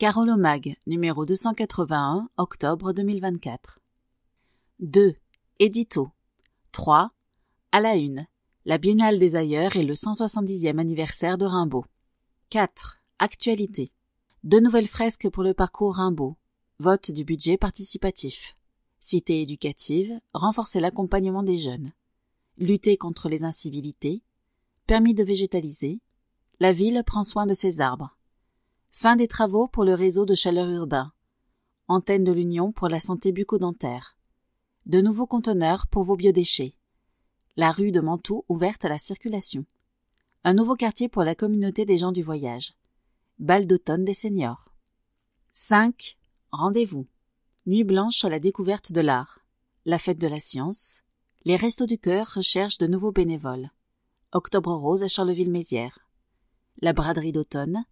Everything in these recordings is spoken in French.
Carolomag, numéro 281, octobre 2024. 2. Édito. 3. À la une. La Biennale des Ailleurs et le 170e anniversaire de Rimbaud. 4. Actualité. Deux nouvelles fresques pour le parcours Rimbaud. Vote du budget participatif. Cité éducative, renforcer l'accompagnement des jeunes. Lutter contre les incivilités. Permis de végétaliser. La ville prend soin de ses arbres. Fin des travaux pour le réseau de chaleur urbain. Antenne de l'Union pour la santé bucco-dentaire. De nouveaux conteneurs pour vos biodéchets. La rue de Mantoue ouverte à la circulation. Un nouveau quartier pour la communauté des gens du voyage. Bal d'automne des seniors. 5. Rendez-vous. Nuit blanche à la découverte de l'art. La fête de la science. Les Restos du Cœur recherchent de nouveaux bénévoles. Octobre rose à Charleville-Mézières. La braderie d'automne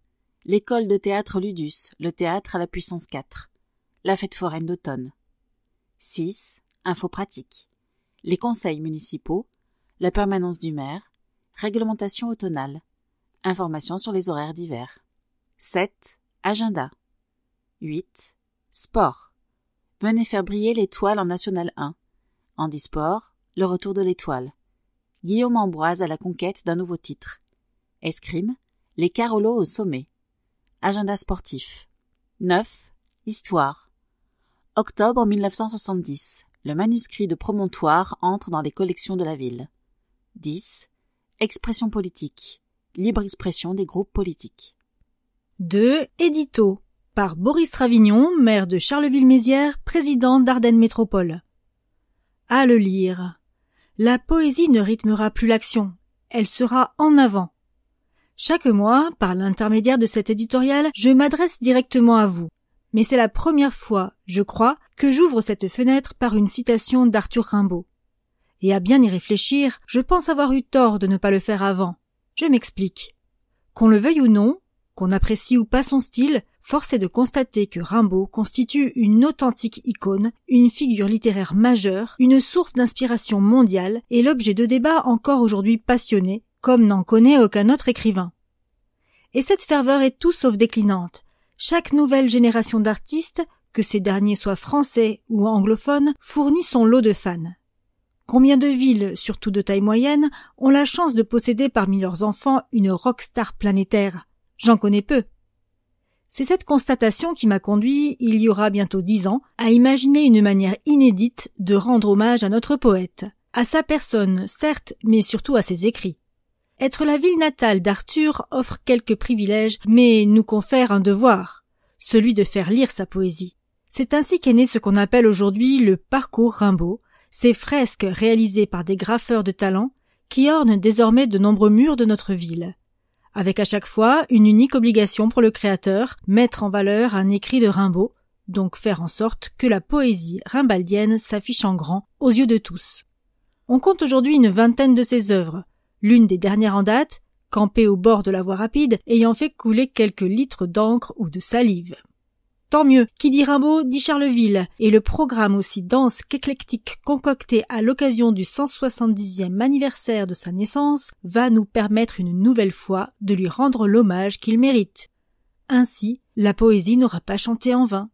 l'école de théâtre Ludus, le théâtre à la puissance 4, la fête foraine d'automne. 6. Infos pratiques. Les conseils municipaux, la permanence du maire, réglementation automnale, informations sur les horaires d'hiver. 7. Agenda. 8. Sport. Venez faire briller l'étoile en National 1. disport, le retour de l'étoile. Guillaume Ambroise à la conquête d'un nouveau titre. Escrime, les Carolos au sommet. Agenda sportif. 9. Histoire. Octobre 1970. Le manuscrit de Promontoire entre dans les collections de la ville. 10. Expression politique. Libre expression des groupes politiques. 2. Édito. Par Boris Travignon, maire de Charleville-Mézières, président d'Ardennes Métropole. À le lire. La poésie ne rythmera plus l'action. Elle sera en avant. Chaque mois, par l'intermédiaire de cet éditorial, je m'adresse directement à vous. Mais c'est la première fois, je crois, que j'ouvre cette fenêtre par une citation d'Arthur Rimbaud. Et à bien y réfléchir, je pense avoir eu tort de ne pas le faire avant. Je m'explique. Qu'on le veuille ou non, qu'on apprécie ou pas son style, force est de constater que Rimbaud constitue une authentique icône, une figure littéraire majeure, une source d'inspiration mondiale et l'objet de débats encore aujourd'hui passionnés comme n'en connaît aucun autre écrivain. Et cette ferveur est tout sauf déclinante. Chaque nouvelle génération d'artistes, que ces derniers soient français ou anglophones, fournit son lot de fans. Combien de villes, surtout de taille moyenne, ont la chance de posséder parmi leurs enfants une rockstar planétaire? J'en connais peu. C'est cette constatation qui m'a conduit, il y aura bientôt dix ans, à imaginer une manière inédite de rendre hommage à notre poète, à sa personne, certes, mais surtout à ses écrits. Être la ville natale d'Arthur offre quelques privilèges, mais nous confère un devoir, celui de faire lire sa poésie. C'est ainsi qu'est né ce qu'on appelle aujourd'hui le parcours Rimbaud, ces fresques réalisées par des graffeurs de talent qui ornent désormais de nombreux murs de notre ville. Avec à chaque fois une unique obligation pour le créateur, mettre en valeur un écrit de Rimbaud, donc faire en sorte que la poésie rimbaldienne s'affiche en grand aux yeux de tous. On compte aujourd'hui une vingtaine de ses œuvres, L'une des dernières en date, campée au bord de la voie rapide, ayant fait couler quelques litres d'encre ou de salive. Tant mieux, qui dit Rimbaud dit Charleville, et le programme aussi dense qu'éclectique concocté à l'occasion du 170e anniversaire de sa naissance va nous permettre une nouvelle fois de lui rendre l'hommage qu'il mérite. Ainsi, la poésie n'aura pas chanté en vain.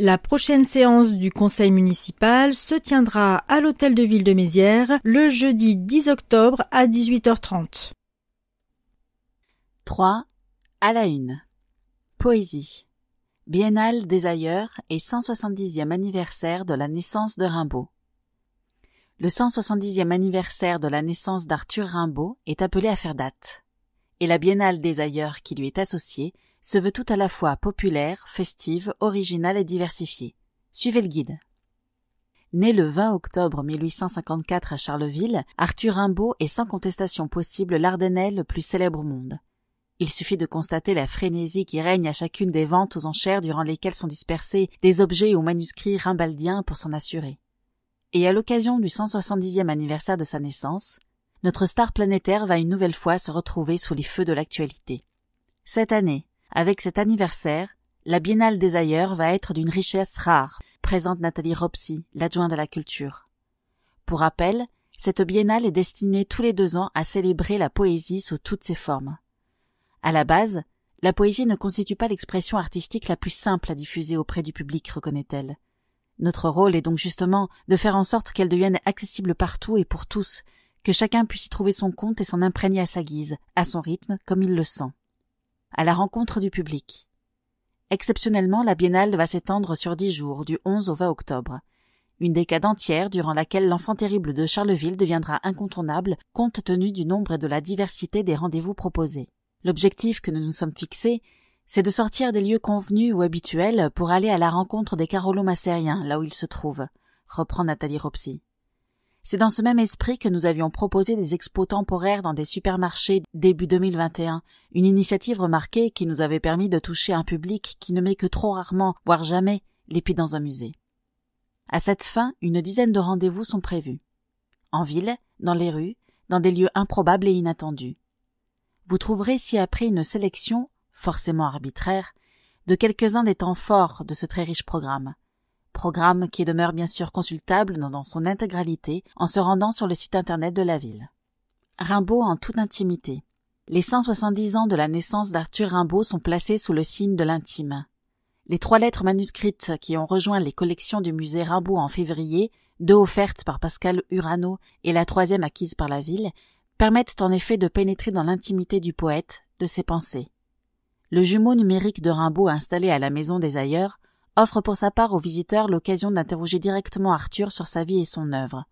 La prochaine séance du conseil municipal se tiendra à l'hôtel de ville de Mézières le jeudi 10 octobre à 18h30. 3. À la une. Poésie. Biennale des ailleurs et 170e anniversaire de la naissance de Rimbaud. Le 170e anniversaire de la naissance d'Arthur Rimbaud est appelé à faire date. Et la Biennale des ailleurs qui lui est associée se veut tout à la fois populaire, festive, originale et diversifiée. Suivez le guide. Né le 20 octobre 1854 à Charleville, Arthur Rimbaud est sans contestation possible l'Ardennais le plus célèbre au monde. Il suffit de constater la frénésie qui règne à chacune des ventes aux enchères durant lesquelles sont dispersés des objets ou manuscrits rimbaldiens pour s'en assurer. Et à l'occasion du 170e anniversaire de sa naissance, notre star planétaire va une nouvelle fois se retrouver sous les feux de l'actualité. Cette année, avec cet anniversaire, la Biennale des ailleurs va être d'une richesse rare, présente Nathalie Ropsy, l'adjointe à la culture. Pour rappel, cette biennale est destinée tous les deux ans à célébrer la poésie sous toutes ses formes. À la base, la poésie ne constitue pas l'expression artistique la plus simple à diffuser auprès du public, reconnaît-elle. Notre rôle est donc justement de faire en sorte qu'elle devienne accessible partout et pour tous, que chacun puisse y trouver son compte et s'en imprégner à sa guise, à son rythme, comme il le sent à la rencontre du public. Exceptionnellement, la biennale va s'étendre sur dix jours, du 11 au 20 octobre. Une décade entière durant laquelle l'enfant terrible de Charleville deviendra incontournable compte tenu du nombre et de la diversité des rendez-vous proposés. L'objectif que nous nous sommes fixés, c'est de sortir des lieux convenus ou habituels pour aller à la rencontre des carolo là où ils se trouvent, reprend Nathalie Ropsy. C'est dans ce même esprit que nous avions proposé des expos temporaires dans des supermarchés début 2021, une initiative remarquée qui nous avait permis de toucher un public qui ne met que trop rarement, voire jamais, les dans un musée. À cette fin, une dizaine de rendez-vous sont prévus. En ville, dans les rues, dans des lieux improbables et inattendus. Vous trouverez ci-après une sélection, forcément arbitraire, de quelques-uns des temps forts de ce très riche programme programme qui demeure bien sûr consultable dans son intégralité en se rendant sur le site internet de la ville. Rimbaud en toute intimité. Les 170 ans de la naissance d'Arthur Rimbaud sont placés sous le signe de l'intime. Les trois lettres manuscrites qui ont rejoint les collections du musée Rimbaud en février, deux offertes par Pascal Urano et la troisième acquise par la ville, permettent en effet de pénétrer dans l'intimité du poète, de ses pensées. Le jumeau numérique de Rimbaud installé à la Maison des Ailleurs offre pour sa part aux visiteurs l'occasion d'interroger directement Arthur sur sa vie et son œuvre.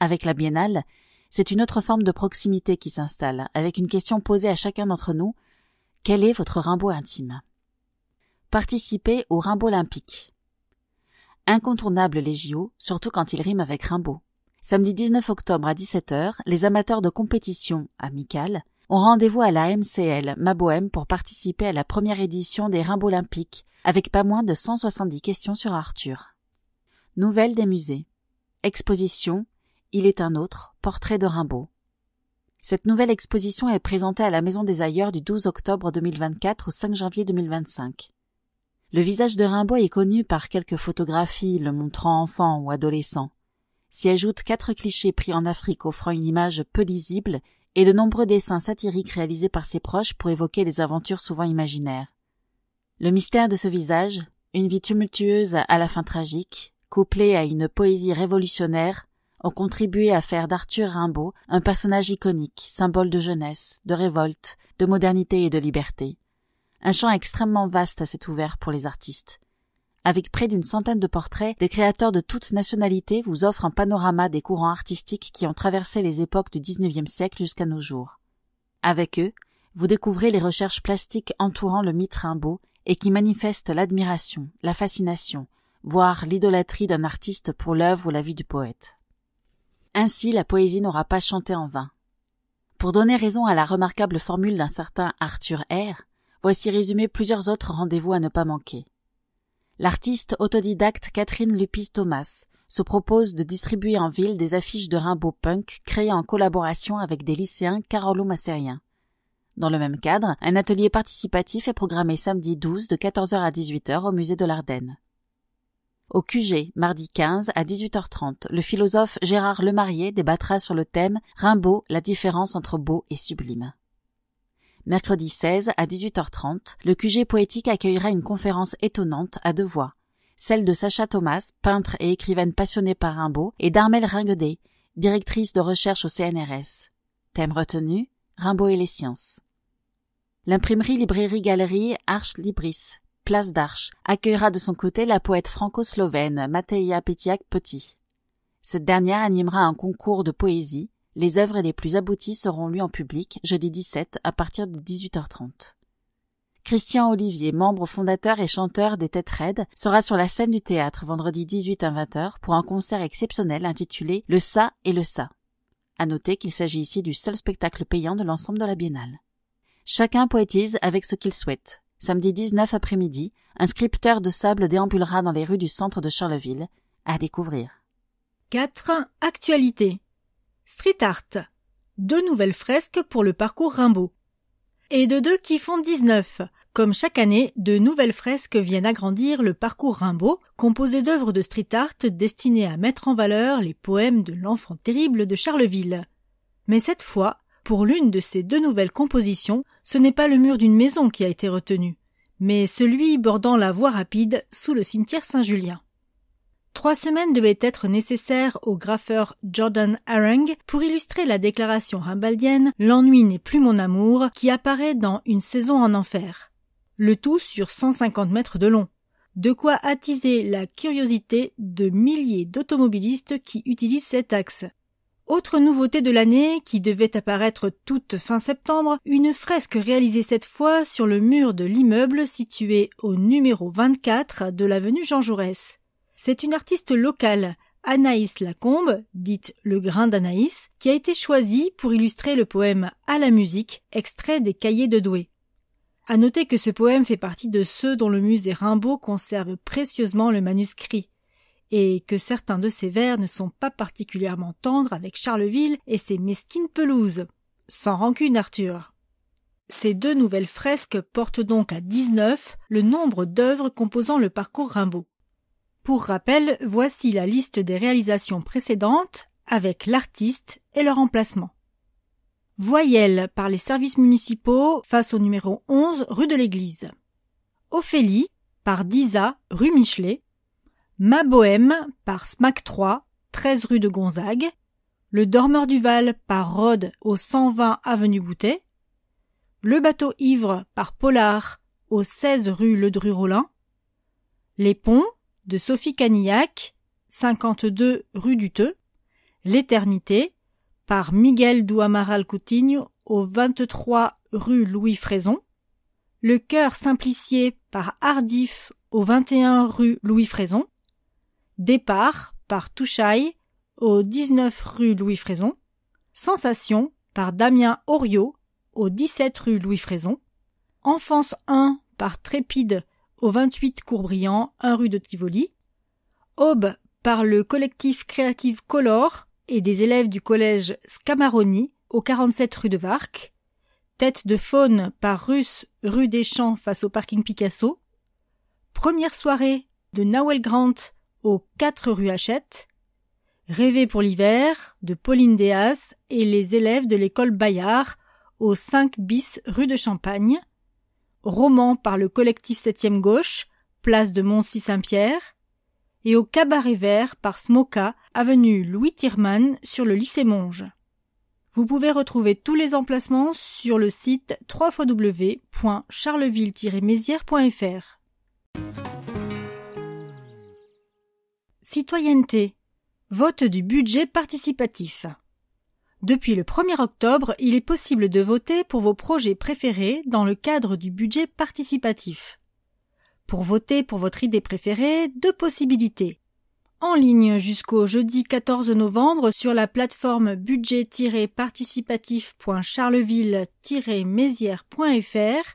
Avec la biennale, c'est une autre forme de proximité qui s'installe, avec une question posée à chacun d'entre nous quel est votre Rimbaud intime Participer au Rimbaud olympique. Incontournable les JO, surtout quand ils riment avec Rimbaud. Samedi 19 octobre à 17h, les amateurs de compétition amicales, ont rendez-vous à la MCL, ma pour participer à la première édition des Rimbaud olympiques, avec pas moins de 170 questions sur Arthur. Nouvelles des musées. Exposition Il est un autre, portrait de Rimbaud. Cette nouvelle exposition est présentée à la Maison des Ailleurs du 12 octobre 2024 au 5 janvier 2025. Le visage de Rimbaud est connu par quelques photographies le montrant enfant ou adolescent. S'y ajoutent quatre clichés pris en Afrique offrant une image peu lisible et de nombreux dessins satiriques réalisés par ses proches pour évoquer les aventures souvent imaginaires. Le mystère de ce visage, une vie tumultueuse à la fin tragique, couplée à une poésie révolutionnaire, ont contribué à faire d'Arthur Rimbaud un personnage iconique, symbole de jeunesse, de révolte, de modernité et de liberté. Un champ extrêmement vaste s'est ouvert pour les artistes. Avec près d'une centaine de portraits, des créateurs de toutes nationalités vous offrent un panorama des courants artistiques qui ont traversé les époques du XIXe siècle jusqu'à nos jours. Avec eux, vous découvrez les recherches plastiques entourant le mythe Rimbaud et qui manifeste l'admiration, la fascination, voire l'idolâtrie d'un artiste pour l'œuvre ou la vie du poète. Ainsi la poésie n'aura pas chanté en vain. Pour donner raison à la remarquable formule d'un certain Arthur R, voici résumé plusieurs autres rendez-vous à ne pas manquer. L'artiste autodidacte Catherine Lupis Thomas se propose de distribuer en ville des affiches de Rimbaud Punk créées en collaboration avec des lycéens carolo massériens dans le même cadre, un atelier participatif est programmé samedi 12 de 14h à 18h au musée de l'Ardenne. Au QG, mardi 15 à 18h30, le philosophe Gérard Lemarié débattra sur le thème Rimbaud, la différence entre beau et sublime. Mercredi 16 à 18h30, le QG poétique accueillera une conférence étonnante à deux voix. Celle de Sacha Thomas, peintre et écrivaine passionnée par Rimbaud, et d'Armel Ringuedet, directrice de recherche au CNRS. Thème retenu, Rimbaud et les sciences. L'imprimerie Librairie Galerie arche Libris, place d'Arche, accueillera de son côté la poète franco-slovène Mateja Petiak Petit. Cette dernière animera un concours de poésie. Les œuvres les plus abouties seront lues en public jeudi 17 à partir de 18h30. Christian Olivier, membre fondateur et chanteur des Têtes Raides, sera sur la scène du théâtre vendredi 18 à 20h pour un concert exceptionnel intitulé Le Ça et le Ça. À noter qu'il s'agit ici du seul spectacle payant de l'ensemble de la biennale. Chacun poétise avec ce qu'il souhaite. Samedi 19 après-midi, un scripteur de sable déambulera dans les rues du centre de Charleville. À découvrir. 4. Actualité. Street art. Deux nouvelles fresques pour le parcours Rimbaud. Et de deux qui font 19. Comme chaque année, de nouvelles fresques viennent agrandir le parcours Rimbaud, composé d'œuvres de street art destinées à mettre en valeur les poèmes de l'enfant terrible de Charleville. Mais cette fois, pour l'une de ces deux nouvelles compositions, ce n'est pas le mur d'une maison qui a été retenu, mais celui bordant la voie rapide sous le cimetière Saint-Julien. Trois semaines devaient être nécessaires au graffeur Jordan Arang pour illustrer la déclaration rimbaldienne L'ennui n'est plus mon amour qui apparaît dans Une saison en enfer. Le tout sur 150 mètres de long. De quoi attiser la curiosité de milliers d'automobilistes qui utilisent cet axe. Autre nouveauté de l'année, qui devait apparaître toute fin septembre, une fresque réalisée cette fois sur le mur de l'immeuble situé au numéro 24 de l'avenue Jean Jaurès. C'est une artiste locale, Anaïs Lacombe, dite le grain d'Anaïs, qui a été choisie pour illustrer le poème à la musique, extrait des cahiers de Douai. À noter que ce poème fait partie de ceux dont le musée Rimbaud conserve précieusement le manuscrit et que certains de ses vers ne sont pas particulièrement tendres avec Charleville et ses mesquines pelouses. Sans rancune, Arthur. Ces deux nouvelles fresques portent donc à 19 le nombre d'œuvres composant le parcours Rimbaud. Pour rappel, voici la liste des réalisations précédentes avec l'artiste et leur emplacement. Voyelle par les services municipaux face au numéro 11 rue de l'Église. Ophélie par Disa rue Michelet Ma Bohème par Smac 3, 13 rue de Gonzague, Le Dormeur du Val par Rode au 120 avenue Boutet, Le Bateau Ivre par Pollard au 16 rue Ledru Rollin, Les Ponts de Sophie Canillac, 52 rue Duteux, L'Éternité par Miguel Douamaral Coutinho au 23 rue Louis Fraison, Le Cœur Simplicier par Hardif au 21 rue Louis Fraison, Départ par Touchaille au 19 rue Louis Fraison. Sensation par Damien Oriot au 17 rue Louis Fraison. Enfance 1 par Trépide au 28 Courbriand, 1 rue de Tivoli. Aube par le collectif Créative Color et des élèves du collège Scamaroni au 47 rue de Varque. Tête de faune par Russe, rue des Champs face au parking Picasso. Première soirée de Nawel Grant aux 4 rues Hachette, Rêver pour l'hiver de Pauline Déas et les élèves de l'école Bayard au 5 bis rue de Champagne, roman par le collectif 7 gauche, place de Moncy-Saint-Pierre, et au cabaret vert par Smoka, avenue Louis Tirman sur le lycée Monge. Vous pouvez retrouver tous les emplacements sur le site www.charleville-mézières.fr. Citoyenneté. Vote du budget participatif. Depuis le 1er octobre, il est possible de voter pour vos projets préférés dans le cadre du budget participatif. Pour voter pour votre idée préférée, deux possibilités. En ligne jusqu'au jeudi 14 novembre sur la plateforme budget-participatif.charleville-mézières.fr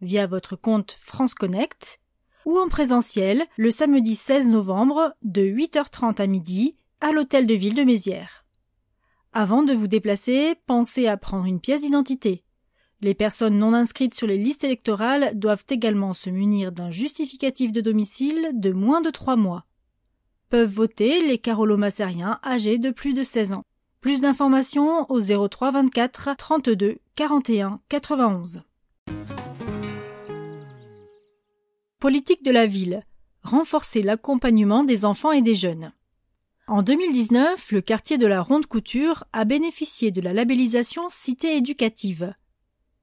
via votre compte France Connect ou en présentiel le samedi 16 novembre de 8h30 à midi à l'hôtel de ville de Mézières. Avant de vous déplacer, pensez à prendre une pièce d'identité. Les personnes non inscrites sur les listes électorales doivent également se munir d'un justificatif de domicile de moins de trois mois. Peuvent voter les Carolomassériens âgés de plus de 16 ans. Plus d'informations au 03 24 32 41 91. Politique de la ville. Renforcer l'accompagnement des enfants et des jeunes. En 2019, le quartier de la Ronde Couture a bénéficié de la labellisation Cité éducative.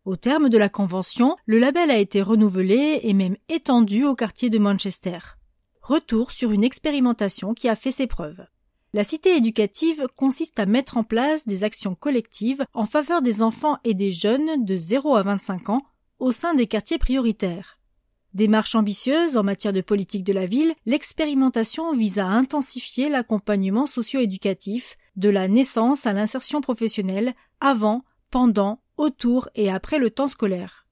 Au terme de la convention, le label a été renouvelé et même étendu au quartier de Manchester. Retour sur une expérimentation qui a fait ses preuves. La cité éducative consiste à mettre en place des actions collectives en faveur des enfants et des jeunes de 0 à 25 ans au sein des quartiers prioritaires. Démarche ambitieuse en matière de politique de la ville, l'expérimentation vise à intensifier l'accompagnement socio-éducatif de la naissance à l'insertion professionnelle avant, pendant, autour et après le temps scolaire.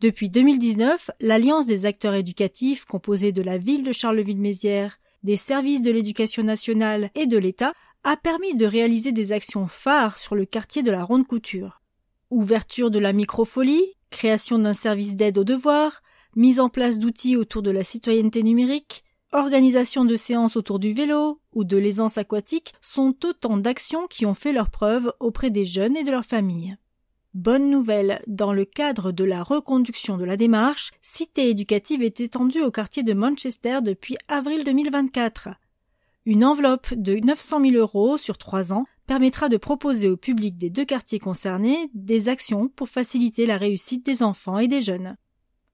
Depuis 2019, l'Alliance des acteurs éducatifs composée de la ville de Charleville-Mézières, des services de l'éducation nationale et de l'État a permis de réaliser des actions phares sur le quartier de la Ronde Couture. Ouverture de la microfolie, création d'un service d'aide aux devoirs, mise en place d'outils autour de la citoyenneté numérique, organisation de séances autour du vélo ou de l'aisance aquatique sont autant d'actions qui ont fait leurs preuves auprès des jeunes et de leurs familles. Bonne nouvelle, dans le cadre de la reconduction de la démarche, Cité éducative est étendue au quartier de Manchester depuis avril 2024. Une enveloppe de 900 000 euros sur trois ans permettra de proposer au public des deux quartiers concernés des actions pour faciliter la réussite des enfants et des jeunes.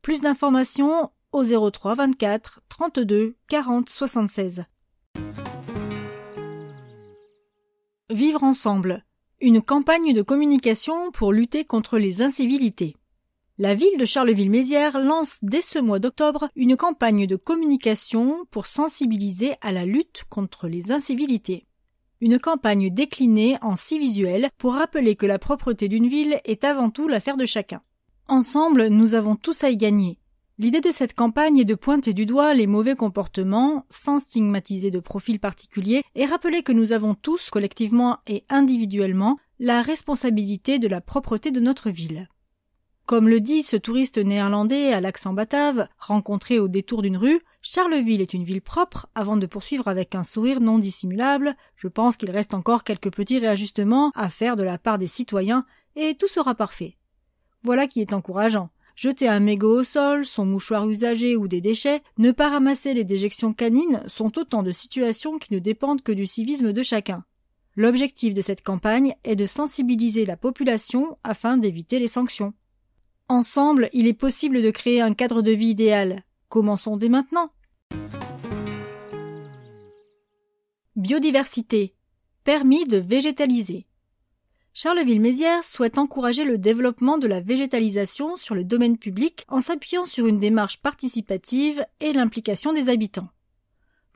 Plus d'informations au 03 24 32 40 76. Vivre ensemble. Une campagne de communication pour lutter contre les incivilités. La ville de Charleville-Mézières lance dès ce mois d'octobre une campagne de communication pour sensibiliser à la lutte contre les incivilités. Une campagne déclinée en six visuels pour rappeler que la propreté d'une ville est avant tout l'affaire de chacun. Ensemble, nous avons tous à y gagner. L'idée de cette campagne est de pointer du doigt les mauvais comportements, sans stigmatiser de profils particuliers, et rappeler que nous avons tous, collectivement et individuellement, la responsabilité de la propreté de notre ville. Comme le dit ce touriste néerlandais à l'accent batave, rencontré au détour d'une rue, Charleville est une ville propre, avant de poursuivre avec un sourire non dissimulable. Je pense qu'il reste encore quelques petits réajustements à faire de la part des citoyens, et tout sera parfait. Voilà qui est encourageant. Jeter un mégot au sol, son mouchoir usagé ou des déchets, ne pas ramasser les déjections canines sont autant de situations qui ne dépendent que du civisme de chacun. L'objectif de cette campagne est de sensibiliser la population afin d'éviter les sanctions. Ensemble, il est possible de créer un cadre de vie idéal. Commençons dès maintenant. Biodiversité. Permis de végétaliser. Charleville-Mézières souhaite encourager le développement de la végétalisation sur le domaine public en s'appuyant sur une démarche participative et l'implication des habitants.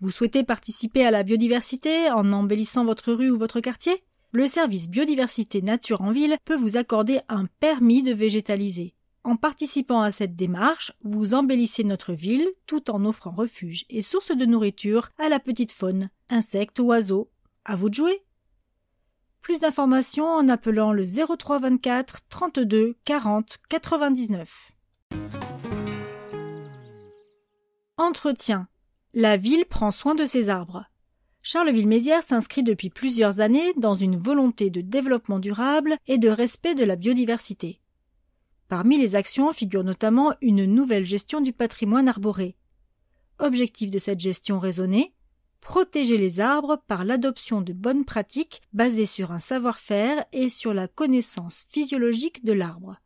Vous souhaitez participer à la biodiversité en embellissant votre rue ou votre quartier Le service biodiversité nature en ville peut vous accorder un permis de végétaliser. En participant à cette démarche, vous embellissez notre ville tout en offrant refuge et source de nourriture à la petite faune, insectes, oiseaux. À vous de jouer! Plus d'informations en appelant le 03 24 32 40 99. Entretien. La ville prend soin de ses arbres. Charleville-Mézières s'inscrit depuis plusieurs années dans une volonté de développement durable et de respect de la biodiversité. Parmi les actions figure notamment une nouvelle gestion du patrimoine arboré. Objectif de cette gestion raisonnée protéger les arbres par l'adoption de bonnes pratiques basées sur un savoir-faire et sur la connaissance physiologique de l'arbre.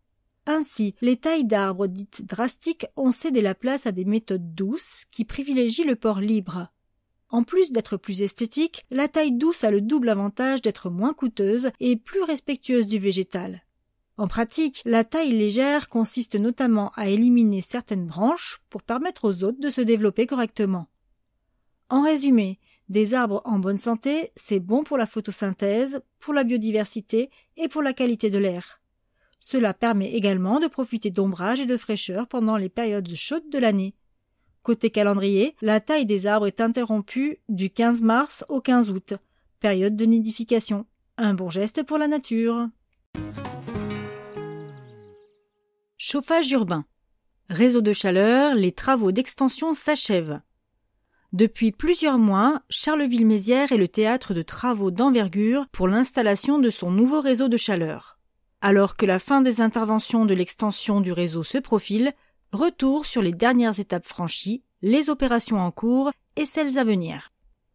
Ainsi, les tailles d'arbres dites drastiques ont cédé la place à des méthodes douces qui privilégient le port libre. En plus d'être plus esthétique, la taille douce a le double avantage d'être moins coûteuse et plus respectueuse du végétal. En pratique, la taille légère consiste notamment à éliminer certaines branches pour permettre aux autres de se développer correctement. En résumé, des arbres en bonne santé, c'est bon pour la photosynthèse, pour la biodiversité et pour la qualité de l'air. Cela permet également de profiter d'ombrage et de fraîcheur pendant les périodes chaudes de l'année. Côté calendrier, la taille des arbres est interrompue du 15 mars au 15 août, période de nidification. Un bon geste pour la nature. Chauffage urbain. Réseau de chaleur, les travaux d'extension s'achèvent. Depuis plusieurs mois, Charleville-Mézières est le théâtre de travaux d'envergure pour l'installation de son nouveau réseau de chaleur. Alors que la fin des interventions de l'extension du réseau se profile, retour sur les dernières étapes franchies, les opérations en cours et celles à venir.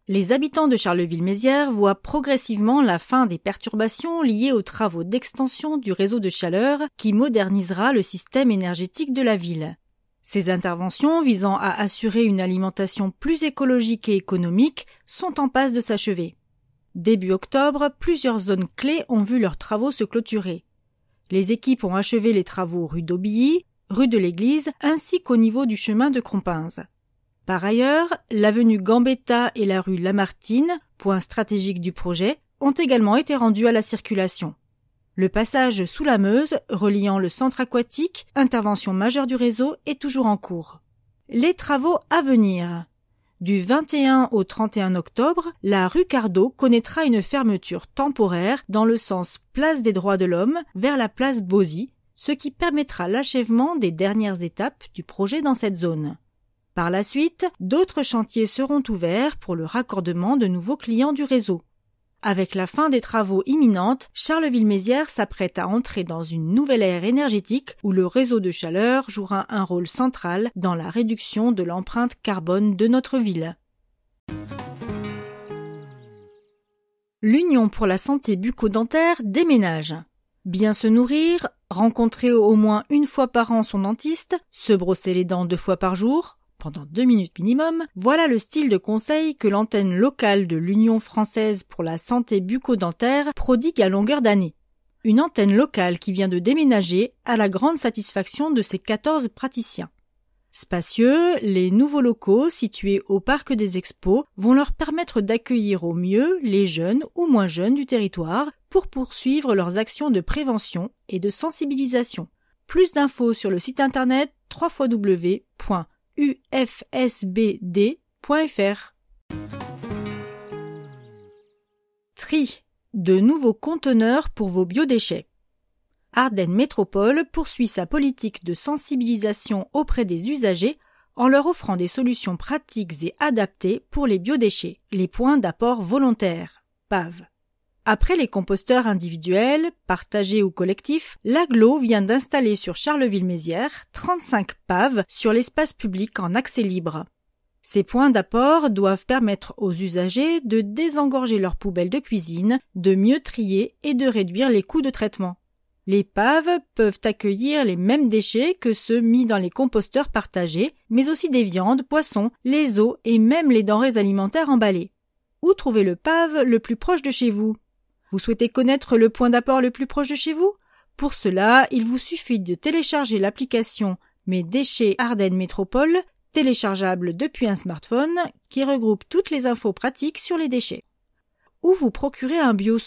Les habitants de Charleville-Mézières voient progressivement la fin des perturbations liées aux travaux d'extension du réseau de chaleur qui modernisera le système énergétique de la ville. Ces interventions visant à assurer une alimentation plus écologique et économique sont en passe de s'achever. Début octobre, plusieurs zones clés ont vu leurs travaux se clôturer. Les équipes ont achevé les travaux rue d'Aubilly, rue de l'Église, ainsi qu'au niveau du chemin de Crompinze. Par ailleurs, l'avenue Gambetta et la rue Lamartine, point stratégique du projet, ont également été rendus à la circulation. Le passage sous la Meuse, reliant le centre aquatique, intervention majeure du réseau, est toujours en cours. Les travaux à venir. Du 21 au 31 octobre, la rue Cardot connaîtra une fermeture temporaire dans le sens place des droits de l'homme vers la place Bozy, ce qui permettra l'achèvement des dernières étapes du projet dans cette zone. Par la suite, d'autres chantiers seront ouverts pour le raccordement de nouveaux clients du réseau. Avec la fin des travaux imminentes, Charleville-Mézières s'apprête à entrer dans une nouvelle ère énergétique où le réseau de chaleur jouera un rôle central dans la réduction de l'empreinte carbone de notre ville. L'Union pour la santé bucco-dentaire déménage. Bien se nourrir, rencontrer au moins une fois par an son dentiste, se brosser les dents deux fois par jour, pendant deux minutes minimum, voilà le style de conseil que l'antenne locale de l'Union française pour la santé bucco-dentaire prodigue à longueur d'année. Une antenne locale qui vient de déménager à la grande satisfaction de ses 14 praticiens. Spacieux, les nouveaux locaux situés au parc des expos vont leur permettre d'accueillir au mieux les jeunes ou moins jeunes du territoire pour poursuivre leurs actions de prévention et de sensibilisation. Plus d'infos sur le site internet www ufsbd.fr. Tri. De nouveaux conteneurs pour vos biodéchets. Ardennes Métropole poursuit sa politique de sensibilisation auprès des usagers en leur offrant des solutions pratiques et adaptées pour les biodéchets, les points d'apport volontaires, PAV. Après les composteurs individuels, partagés ou collectifs, l'aglo vient d'installer sur Charleville-Mézières 35 paves sur l'espace public en accès libre. Ces points d'apport doivent permettre aux usagers de désengorger leurs poubelles de cuisine, de mieux trier et de réduire les coûts de traitement. Les paves peuvent accueillir les mêmes déchets que ceux mis dans les composteurs partagés, mais aussi des viandes, poissons, les os et même les denrées alimentaires emballées. Où trouver le pave le plus proche de chez vous vous souhaitez connaître le point d'apport le plus proche de chez vous Pour cela, il vous suffit de télécharger l'application Mes déchets Ardennes Métropole, téléchargeable depuis un smartphone, qui regroupe toutes les infos pratiques sur les déchets. Ou vous procurez un bio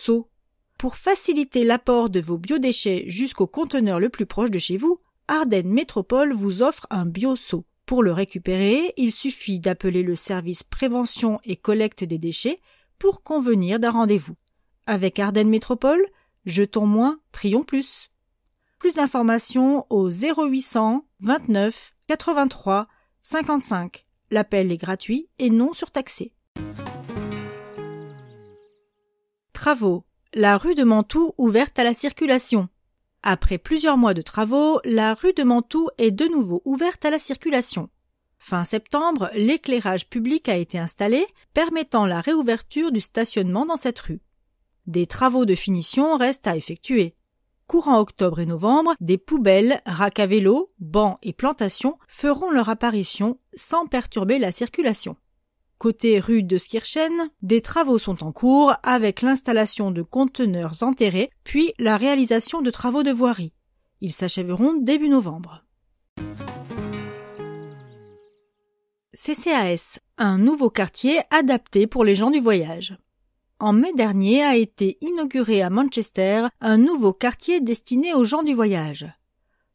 Pour faciliter l'apport de vos biodéchets jusqu'au conteneur le plus proche de chez vous, Ardennes Métropole vous offre un bio Pour le récupérer, il suffit d'appeler le service prévention et collecte des déchets pour convenir d'un rendez-vous. Avec Ardennes Métropole, jetons moins, trions plus. Plus d'informations au 0800 29 83 55. L'appel est gratuit et non surtaxé. Travaux. La rue de Mantoue ouverte à la circulation. Après plusieurs mois de travaux, la rue de Mantoue est de nouveau ouverte à la circulation. Fin septembre, l'éclairage public a été installé, permettant la réouverture du stationnement dans cette rue. Des travaux de finition restent à effectuer. Courant octobre et novembre, des poubelles, racavélos, bancs et plantations feront leur apparition sans perturber la circulation. Côté rue de Skirchen, des travaux sont en cours avec l'installation de conteneurs enterrés puis la réalisation de travaux de voirie. Ils s'achèveront début novembre. CCAS, un nouveau quartier adapté pour les gens du voyage. En mai dernier a été inauguré à Manchester un nouveau quartier destiné aux gens du voyage.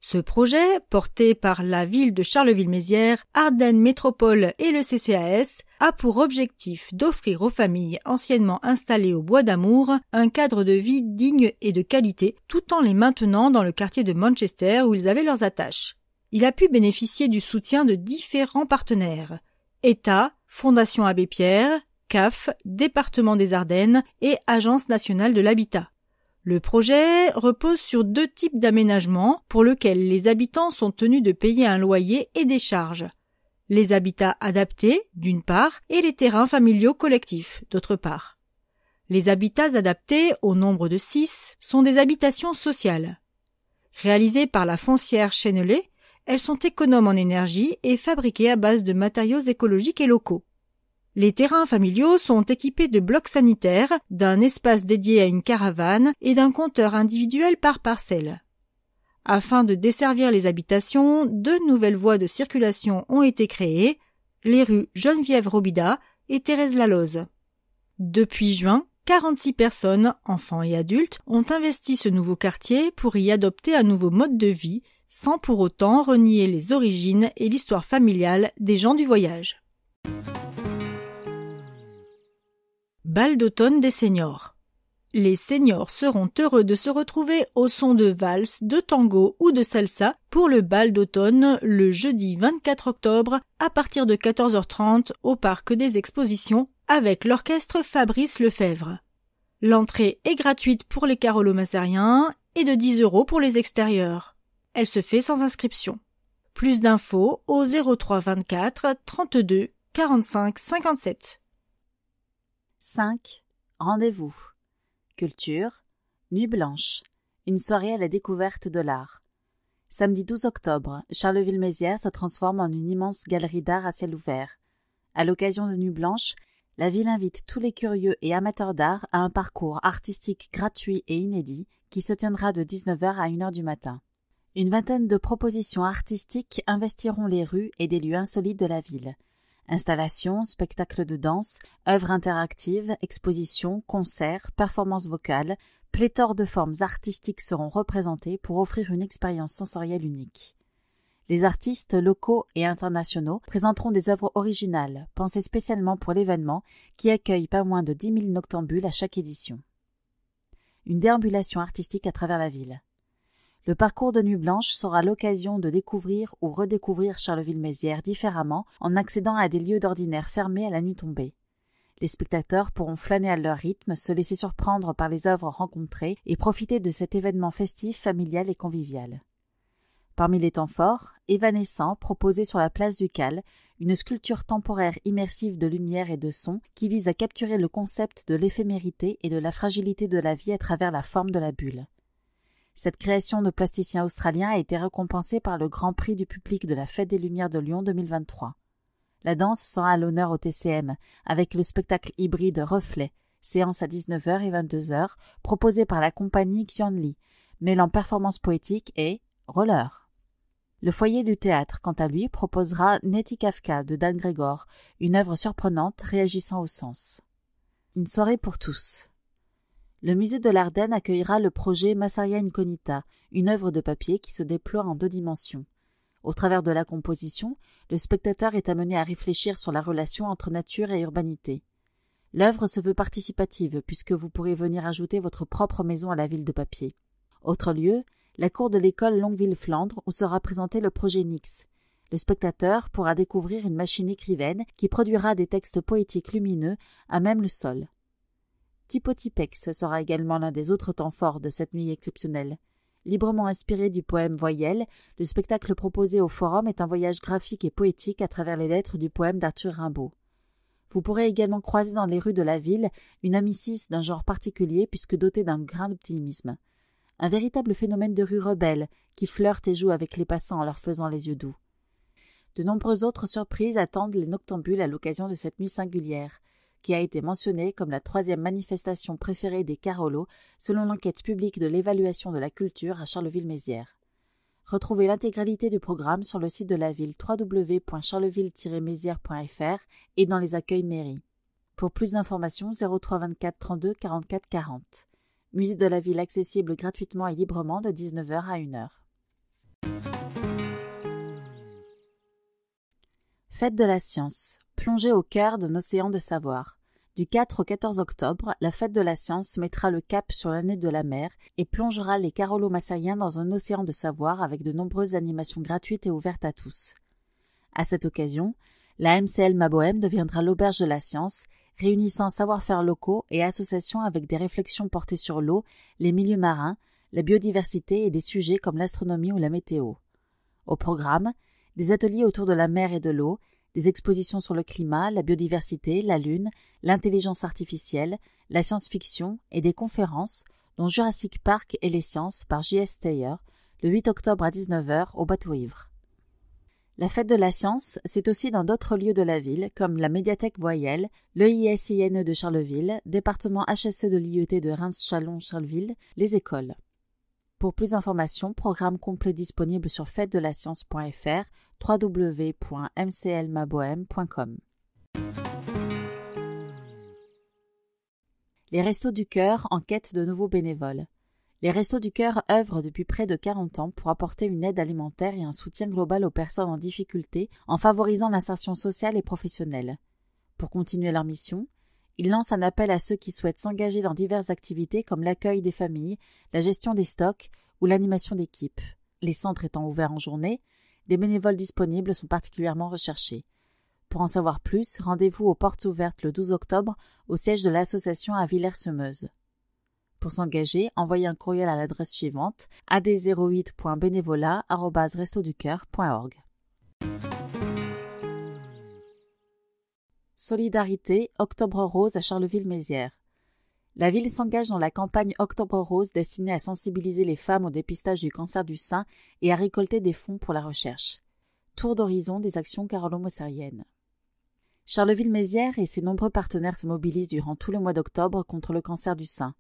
Ce projet, porté par la ville de Charleville-Mézières, Ardennes Métropole et le CCAS, a pour objectif d'offrir aux familles anciennement installées au Bois d'Amour un cadre de vie digne et de qualité tout en les maintenant dans le quartier de Manchester où ils avaient leurs attaches. Il a pu bénéficier du soutien de différents partenaires État, Fondation Abbé Pierre, CAF, département des Ardennes et Agence nationale de l'habitat. Le projet repose sur deux types d'aménagements pour lesquels les habitants sont tenus de payer un loyer et des charges. Les habitats adaptés, d'une part, et les terrains familiaux collectifs, d'autre part. Les habitats adaptés, au nombre de six, sont des habitations sociales. Réalisées par la foncière Chenelet, elles sont économes en énergie et fabriquées à base de matériaux écologiques et locaux. Les terrains familiaux sont équipés de blocs sanitaires, d'un espace dédié à une caravane et d'un compteur individuel par parcelle. Afin de desservir les habitations, deux nouvelles voies de circulation ont été créées, les rues Geneviève Robida et Thérèse Laloze. Depuis juin, 46 personnes, enfants et adultes, ont investi ce nouveau quartier pour y adopter un nouveau mode de vie, sans pour autant renier les origines et l'histoire familiale des gens du voyage. Bal d'automne des seniors. Les seniors seront heureux de se retrouver au son de valse, de tango ou de salsa pour le bal d'automne le jeudi 24 octobre à partir de 14h30 au parc des expositions avec l'orchestre Fabrice Lefebvre. L'entrée est gratuite pour les Carolomassariens et de 10 euros pour les extérieurs. Elle se fait sans inscription. Plus d'infos au 03 24 32 45 57. 5. Rendez-vous. Culture. Nuit blanche. Une soirée à la découverte de l'art. Samedi 12 octobre, Charleville-Mézières se transforme en une immense galerie d'art à ciel ouvert. À l'occasion de Nuit blanche, la ville invite tous les curieux et amateurs d'art à un parcours artistique gratuit et inédit qui se tiendra de 19h à 1h du matin. Une vingtaine de propositions artistiques investiront les rues et des lieux insolites de la ville. Installations, spectacles de danse, œuvres interactives, expositions, concerts, performances vocales, pléthore de formes artistiques seront représentées pour offrir une expérience sensorielle unique. Les artistes locaux et internationaux présenteront des œuvres originales, pensées spécialement pour l'événement, qui accueille pas moins de dix mille noctambules à chaque édition. Une déambulation artistique à travers la ville le parcours de Nuit Blanche sera l'occasion de découvrir ou redécouvrir Charleville-Mézières différemment en accédant à des lieux d'ordinaire fermés à la nuit tombée. Les spectateurs pourront flâner à leur rythme, se laisser surprendre par les œuvres rencontrées et profiter de cet événement festif, familial et convivial. Parmi les temps forts, Évanescent proposait sur la place du Cal une sculpture temporaire immersive de lumière et de son qui vise à capturer le concept de l'éphémérité et de la fragilité de la vie à travers la forme de la bulle. Cette création de plasticien australien a été récompensée par le Grand Prix du public de la Fête des Lumières de Lyon 2023. La danse sera à l'honneur au TCM, avec le spectacle hybride Reflet, séance à 19h et 22h, proposé par la compagnie Xianli, mêlant performance poétique et roller. Le foyer du théâtre, quant à lui, proposera Nettie Kafka de Dan Gregor, une œuvre surprenante réagissant au sens. Une soirée pour tous le musée de l'Ardenne accueillera le projet Massaria Incognita, une œuvre de papier qui se déploie en deux dimensions. Au travers de la composition, le spectateur est amené à réfléchir sur la relation entre nature et urbanité. L'œuvre se veut participative puisque vous pourrez venir ajouter votre propre maison à la ville de papier. Autre lieu, la cour de l'école Longueville-Flandre où sera présenté le projet Nix. Le spectateur pourra découvrir une machine écrivaine qui produira des textes poétiques lumineux à même le sol. Tipotipex sera également l'un des autres temps forts de cette nuit exceptionnelle. Librement inspiré du poème Voyelle, le spectacle proposé au Forum est un voyage graphique et poétique à travers les lettres du poème d'Arthur Rimbaud. Vous pourrez également croiser dans les rues de la ville une amicis d'un genre particulier puisque dotée d'un grain d'optimisme. Un véritable phénomène de rue rebelle qui flirte et joue avec les passants en leur faisant les yeux doux. De nombreuses autres surprises attendent les noctambules à l'occasion de cette nuit singulière qui a été mentionnée comme la troisième manifestation préférée des Carolos, selon l'enquête publique de l'évaluation de la culture à Charleville-Mézières. Retrouvez l'intégralité du programme sur le site de la ville www.charleville-mézières.fr et dans les accueils mairies. Pour plus d'informations, 03 24 32 44 40. Musée de la ville accessible gratuitement et librement de 19h à 1h. Fête de la science. Plongée au cœur d'un océan de savoir. Du 4 au 14 octobre, la Fête de la science mettra le cap sur l'année de la mer et plongera les carolos dans un océan de savoir avec de nombreuses animations gratuites et ouvertes à tous. À cette occasion, la MCL Maboem deviendra l'auberge de la science, réunissant savoir-faire locaux et associations avec des réflexions portées sur l'eau, les milieux marins, la biodiversité et des sujets comme l'astronomie ou la météo. Au programme, des ateliers autour de la mer et de l'eau, des expositions sur le climat, la biodiversité, la Lune, l'intelligence artificielle, la science-fiction et des conférences, dont Jurassic Park et les sciences par J.S. Taylor, le 8 octobre à 19h au Bateau Ivre. La fête de la science, c'est aussi dans d'autres lieux de la ville, comme la médiathèque Voyelle, l'EISINE de Charleville, département HSE de l'IET de Reims-Chalon-Charleville, les écoles. Pour plus d'informations, programme complet disponible sur fête de la les Restos du Cœur enquêtent de nouveaux bénévoles. Les Restos du Cœur œuvrent depuis près de 40 ans pour apporter une aide alimentaire et un soutien global aux personnes en difficulté en favorisant l'insertion sociale et professionnelle. Pour continuer leur mission, ils lancent un appel à ceux qui souhaitent s'engager dans diverses activités comme l'accueil des familles, la gestion des stocks ou l'animation d'équipes. Les centres étant ouverts en journée, des bénévoles disponibles sont particulièrement recherchés. Pour en savoir plus, rendez-vous aux portes ouvertes le 12 octobre au siège de l'association à Villers-Semeuse. Pour s'engager, envoyez un courriel à l'adresse suivante ad org Solidarité Octobre rose à Charleville-Mézières. La ville s'engage dans la campagne Octobre Rose destinée à sensibiliser les femmes au dépistage du cancer du sein et à récolter des fonds pour la recherche. Tour d'horizon des actions carolo Charleville-Mézières et ses nombreux partenaires se mobilisent durant tout le mois d'octobre contre le cancer du sein.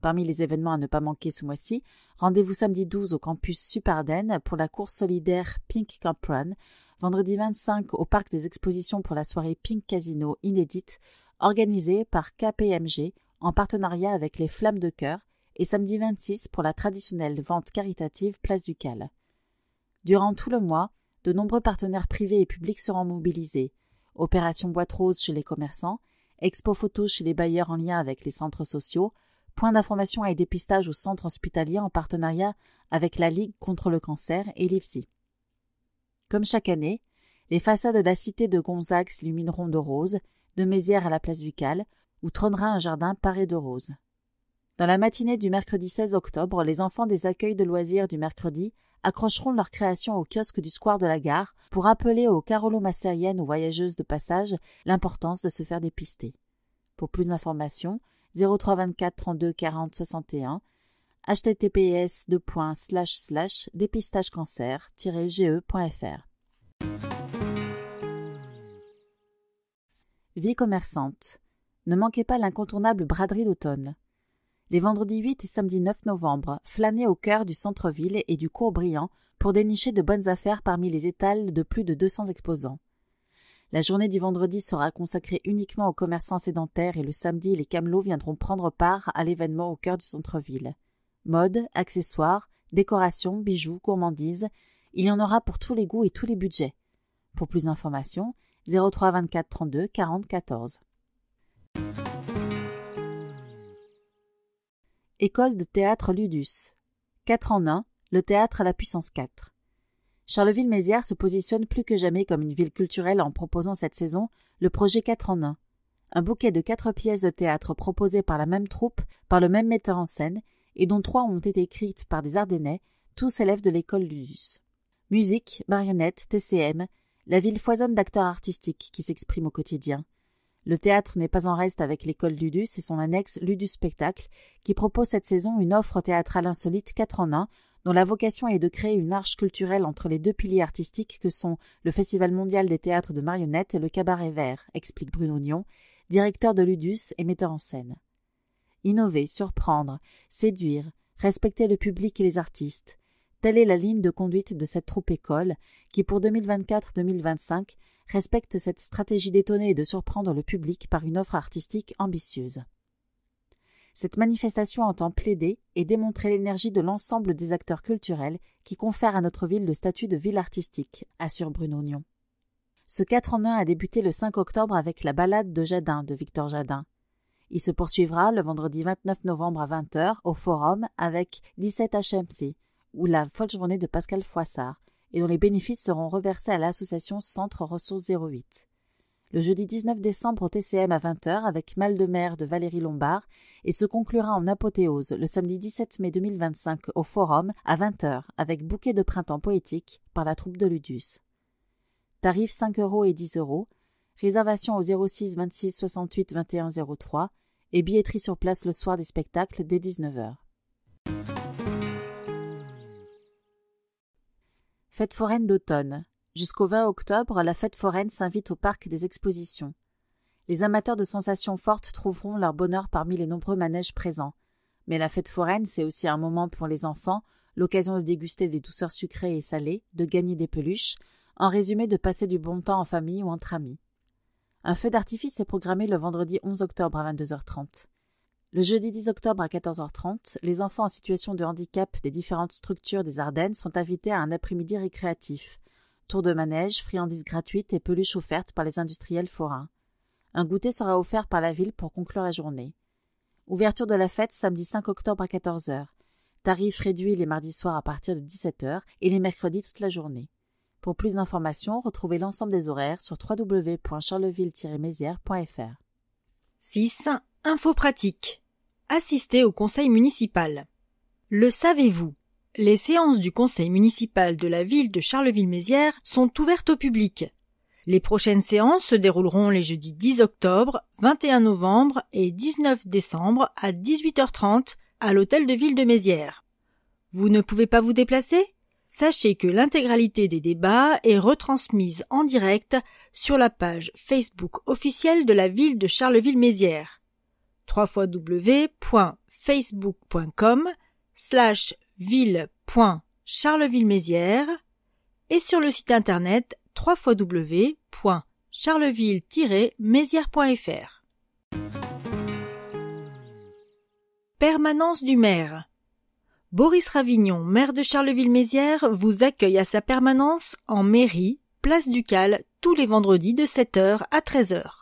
Parmi les événements à ne pas manquer ce mois-ci, rendez-vous samedi 12 au campus Suparden pour la course solidaire Pink Camp Run, vendredi 25 au parc des expositions pour la soirée Pink Casino inédite organisée par KPMG en partenariat avec les Flammes de Cœur, et samedi 26 pour la traditionnelle vente caritative Place du Cal. Durant tout le mois, de nombreux partenaires privés et publics seront mobilisés. Opération boîte rose chez les commerçants, expo photos chez les bailleurs en lien avec les centres sociaux, points d'information et dépistage au centre hospitalier en partenariat avec la Ligue contre le cancer et l'IFSI. Comme chaque année, les façades de la cité de Gonzague s'illumineront de rose, de Mézières à la place du Cal, où trônera un jardin paré de roses. Dans la matinée du mercredi 16 octobre, les enfants des accueils de loisirs du mercredi accrocheront leur création au kiosque du square de la gare pour appeler aux carolomassériennes ou voyageuses de passage l'importance de se faire dépister. Pour plus d'informations, 0324 32 40 61 https dépistagecancer gefr Vie commerçante ne manquez pas l'incontournable braderie d'automne. Les vendredis 8 et samedi 9 novembre, flânez au cœur du centre-ville et du cours brillant pour dénicher de bonnes affaires parmi les étals de plus de 200 exposants. La journée du vendredi sera consacrée uniquement aux commerçants sédentaires et le samedi, les camelots viendront prendre part à l'événement au cœur du centre-ville. Mode, accessoires, décorations, bijoux, gourmandises, il y en aura pour tous les goûts et tous les budgets. Pour plus d'informations, 03 24 32 40 14. École de théâtre Ludus. 4 en 1, le théâtre à la puissance 4. Charleville-Mézières se positionne plus que jamais comme une ville culturelle en proposant cette saison le projet 4 en 1. Un bouquet de quatre pièces de théâtre proposées par la même troupe, par le même metteur en scène, et dont trois ont été écrites par des Ardennais, tous élèves de l'école Ludus. Musique, marionnettes, TCM, la ville foisonne d'acteurs artistiques qui s'expriment au quotidien. Le théâtre n'est pas en reste avec l'école Ludus et son annexe Ludus Spectacle, qui propose cette saison une offre théâtrale insolite 4 en 1, dont la vocation est de créer une arche culturelle entre les deux piliers artistiques que sont le Festival mondial des théâtres de marionnettes et le Cabaret Vert, explique Bruno Nion, directeur de Ludus et metteur en scène. Innover, surprendre, séduire, respecter le public et les artistes, telle est la ligne de conduite de cette troupe école, qui pour 2024-2025 respecte cette stratégie d'étonner et de surprendre le public par une offre artistique ambitieuse. Cette manifestation entend plaider et démontrer l'énergie de l'ensemble des acteurs culturels qui confèrent à notre ville le statut de ville artistique, assure Bruno Nion. Ce 4 en 1 a débuté le 5 octobre avec la balade de Jadin de Victor Jadin. Il se poursuivra le vendredi 29 novembre à 20h au Forum avec 17 HMC, ou la folle journée de Pascal Foissart, et dont les bénéfices seront reversés à l'association Centre Ressources 08. Le jeudi 19 décembre au TCM à 20h avec Mal de mer de Valérie Lombard et se conclura en apothéose le samedi 17 mai 2025 au Forum à 20h avec Bouquet de printemps poétique par la troupe de Ludus. Tarifs 5 euros et 10 euros, réservation au 06 26 68 21 03 et billetterie sur place le soir des spectacles dès 19h. Fête foraine d'automne. Jusqu'au 20 octobre, la fête foraine s'invite au parc des expositions. Les amateurs de sensations fortes trouveront leur bonheur parmi les nombreux manèges présents. Mais la fête foraine, c'est aussi un moment pour les enfants, l'occasion de déguster des douceurs sucrées et salées, de gagner des peluches, en résumé de passer du bon temps en famille ou entre amis. Un feu d'artifice est programmé le vendredi 11 octobre à 22h30. Le jeudi 10 octobre à 14h30, les enfants en situation de handicap des différentes structures des Ardennes sont invités à un après-midi récréatif. Tour de manège, friandises gratuites et peluches offertes par les industriels forains. Un goûter sera offert par la ville pour conclure la journée. Ouverture de la fête samedi 5 octobre à 14h. Tarif réduit les mardis soirs à partir de 17h et les mercredis toute la journée. Pour plus d'informations, retrouvez l'ensemble des horaires sur www.charleville-mézières.fr. 6. Infos assister au conseil municipal. Le savez-vous Les séances du conseil municipal de la ville de Charleville-Mézières sont ouvertes au public. Les prochaines séances se dérouleront les jeudis 10 octobre, 21 novembre et 19 décembre à 18h30 à l'hôtel de ville de Mézières. Vous ne pouvez pas vous déplacer Sachez que l'intégralité des débats est retransmise en direct sur la page Facebook officielle de la ville de Charleville-Mézières www.facebook.com slash ville.charleville-mézières et sur le site internet www.charleville-mézières.fr. Permanence du maire. Boris Ravignon, maire de Charleville-Mézières, vous accueille à sa permanence en mairie, place cal tous les vendredis de 7h à 13h.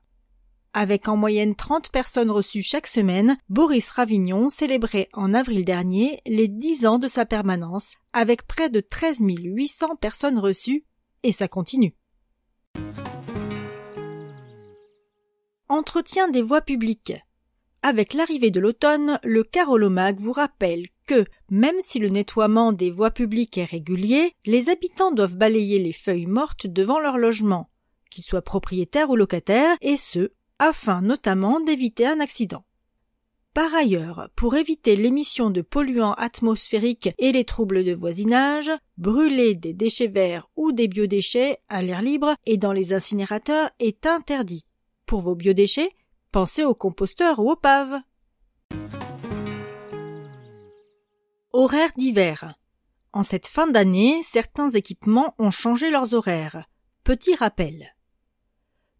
Avec en moyenne 30 personnes reçues chaque semaine, Boris Ravignon célébrait en avril dernier les 10 ans de sa permanence avec près de 13 800 personnes reçues et ça continue. Entretien des voies publiques. Avec l'arrivée de l'automne, le Carolomag vous rappelle que, même si le nettoiement des voies publiques est régulier, les habitants doivent balayer les feuilles mortes devant leur logement, qu'ils soient propriétaires ou locataires, et ce, afin notamment d'éviter un accident. Par ailleurs, pour éviter l'émission de polluants atmosphériques et les troubles de voisinage, brûler des déchets verts ou des biodéchets à l'air libre et dans les incinérateurs est interdit. Pour vos biodéchets, pensez aux composteurs ou aux paves. Horaires d'hiver. En cette fin d'année, certains équipements ont changé leurs horaires. Petit rappel.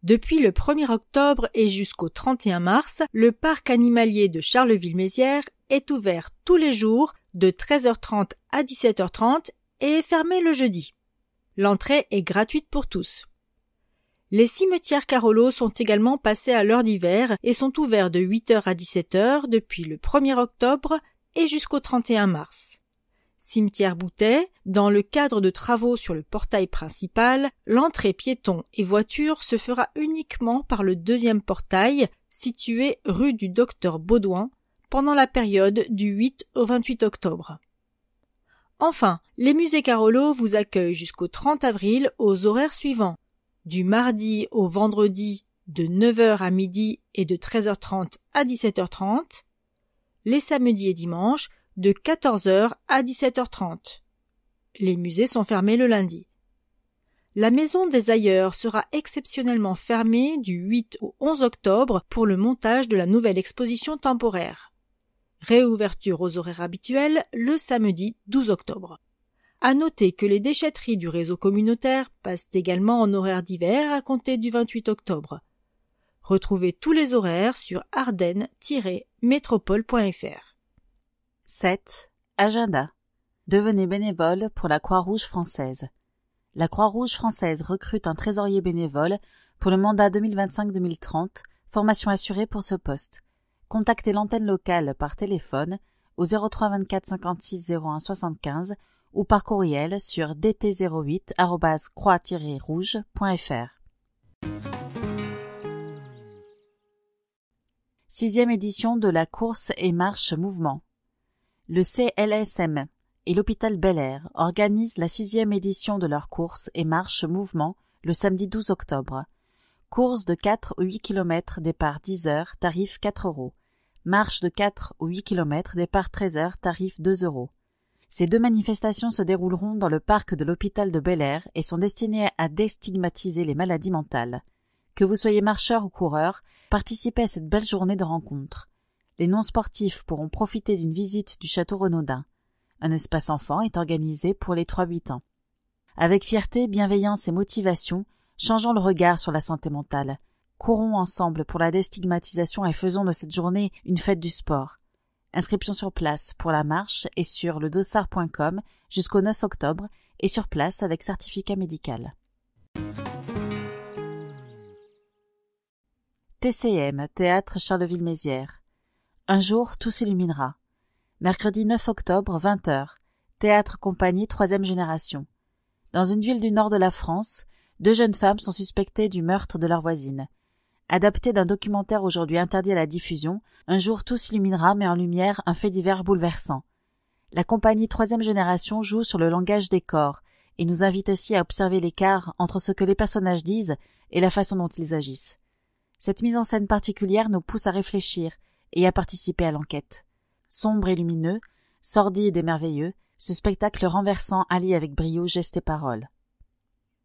Depuis le 1er octobre et jusqu'au 31 mars, le parc animalier de Charleville-Mézières est ouvert tous les jours de 13h30 à 17h30 et est fermé le jeudi. L'entrée est gratuite pour tous. Les cimetières Carolo sont également passés à l'heure d'hiver et sont ouverts de 8h à 17h depuis le 1er octobre et jusqu'au 31 mars. Cimetière Boutet, dans le cadre de travaux sur le portail principal, l'entrée piéton et voiture se fera uniquement par le deuxième portail, situé rue du Docteur Baudouin, pendant la période du 8 au 28 octobre. Enfin, les musées Carolo vous accueillent jusqu'au 30 avril aux horaires suivants. Du mardi au vendredi de 9h à midi et de 13h30 à 17h30. Les samedis et dimanches de 14h à 17h30. Les musées sont fermés le lundi. La maison des ailleurs sera exceptionnellement fermée du 8 au 11 octobre pour le montage de la nouvelle exposition temporaire. Réouverture aux horaires habituels le samedi 12 octobre. À noter que les déchetteries du réseau communautaire passent également en horaires d'hiver à compter du 28 octobre. Retrouvez tous les horaires sur ardennes-métropole.fr. 7. Agenda. Devenez bénévole pour la Croix-Rouge française. La Croix-Rouge française recrute un trésorier bénévole pour le mandat 2025-2030, formation assurée pour ce poste. Contactez l'antenne locale par téléphone au 03 24 56 01 75 ou par courriel sur dt08-croix-rouge.fr. Sixième édition de la course et marche mouvement. Le CLSM et l'hôpital Bel Air organisent la sixième édition de leur course et marche mouvement le samedi 12 octobre. Course de 4 ou 8 km départ 10 heures, tarif 4 euros. Marche de 4 ou 8 km départ 13 heures, tarif 2 euros. Ces deux manifestations se dérouleront dans le parc de l'hôpital de Bel Air et sont destinées à déstigmatiser les maladies mentales. Que vous soyez marcheur ou coureur, participez à cette belle journée de rencontre les non-sportifs pourront profiter d'une visite du château Renaudin. Un espace enfant est organisé pour les 3-8 ans. Avec fierté, bienveillance et motivation, changeons le regard sur la santé mentale. Courons ensemble pour la déstigmatisation et faisons de cette journée une fête du sport. Inscription sur place pour la marche et sur le jusqu'au 9 octobre et sur place avec certificat médical. TCM, Théâtre Charleville-Mézières. Un jour, tout s'illuminera. Mercredi 9 octobre, 20h. Théâtre compagnie troisième génération. Dans une ville du nord de la France, deux jeunes femmes sont suspectées du meurtre de leur voisine. Adapté d'un documentaire aujourd'hui interdit à la diffusion, un jour tout s'illuminera met en lumière un fait divers bouleversant. La compagnie troisième génération joue sur le langage des corps et nous invite ainsi à observer l'écart entre ce que les personnages disent et la façon dont ils agissent. Cette mise en scène particulière nous pousse à réfléchir et à participer à l'enquête. Sombre et lumineux, sordide et merveilleux, ce spectacle renversant allie avec brio gestes et paroles.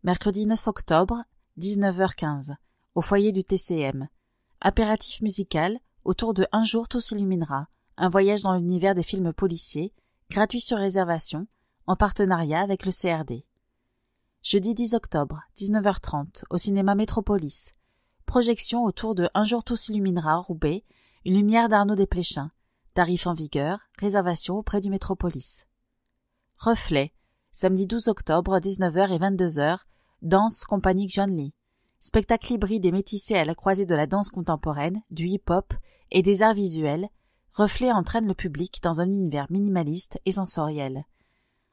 Mercredi 9 octobre, 19h15, au foyer du TCM. Apératif musical, autour de Un jour tout s'illuminera, un voyage dans l'univers des films policiers, gratuit sur réservation, en partenariat avec le CRD. Jeudi 10 octobre, 19h30, au cinéma Métropolis. Projection autour de Un jour tout s'illuminera, Roubaix, une lumière d'Arnaud Desplechin. Tarif en vigueur. Réservation auprès du Métropolis. Reflet. Samedi 12 octobre, 19h et 22h. Danse compagnie John Lee. Spectacle hybride et métissé à la croisée de la danse contemporaine, du hip-hop et des arts visuels, Reflet entraîne le public dans un univers minimaliste et sensoriel.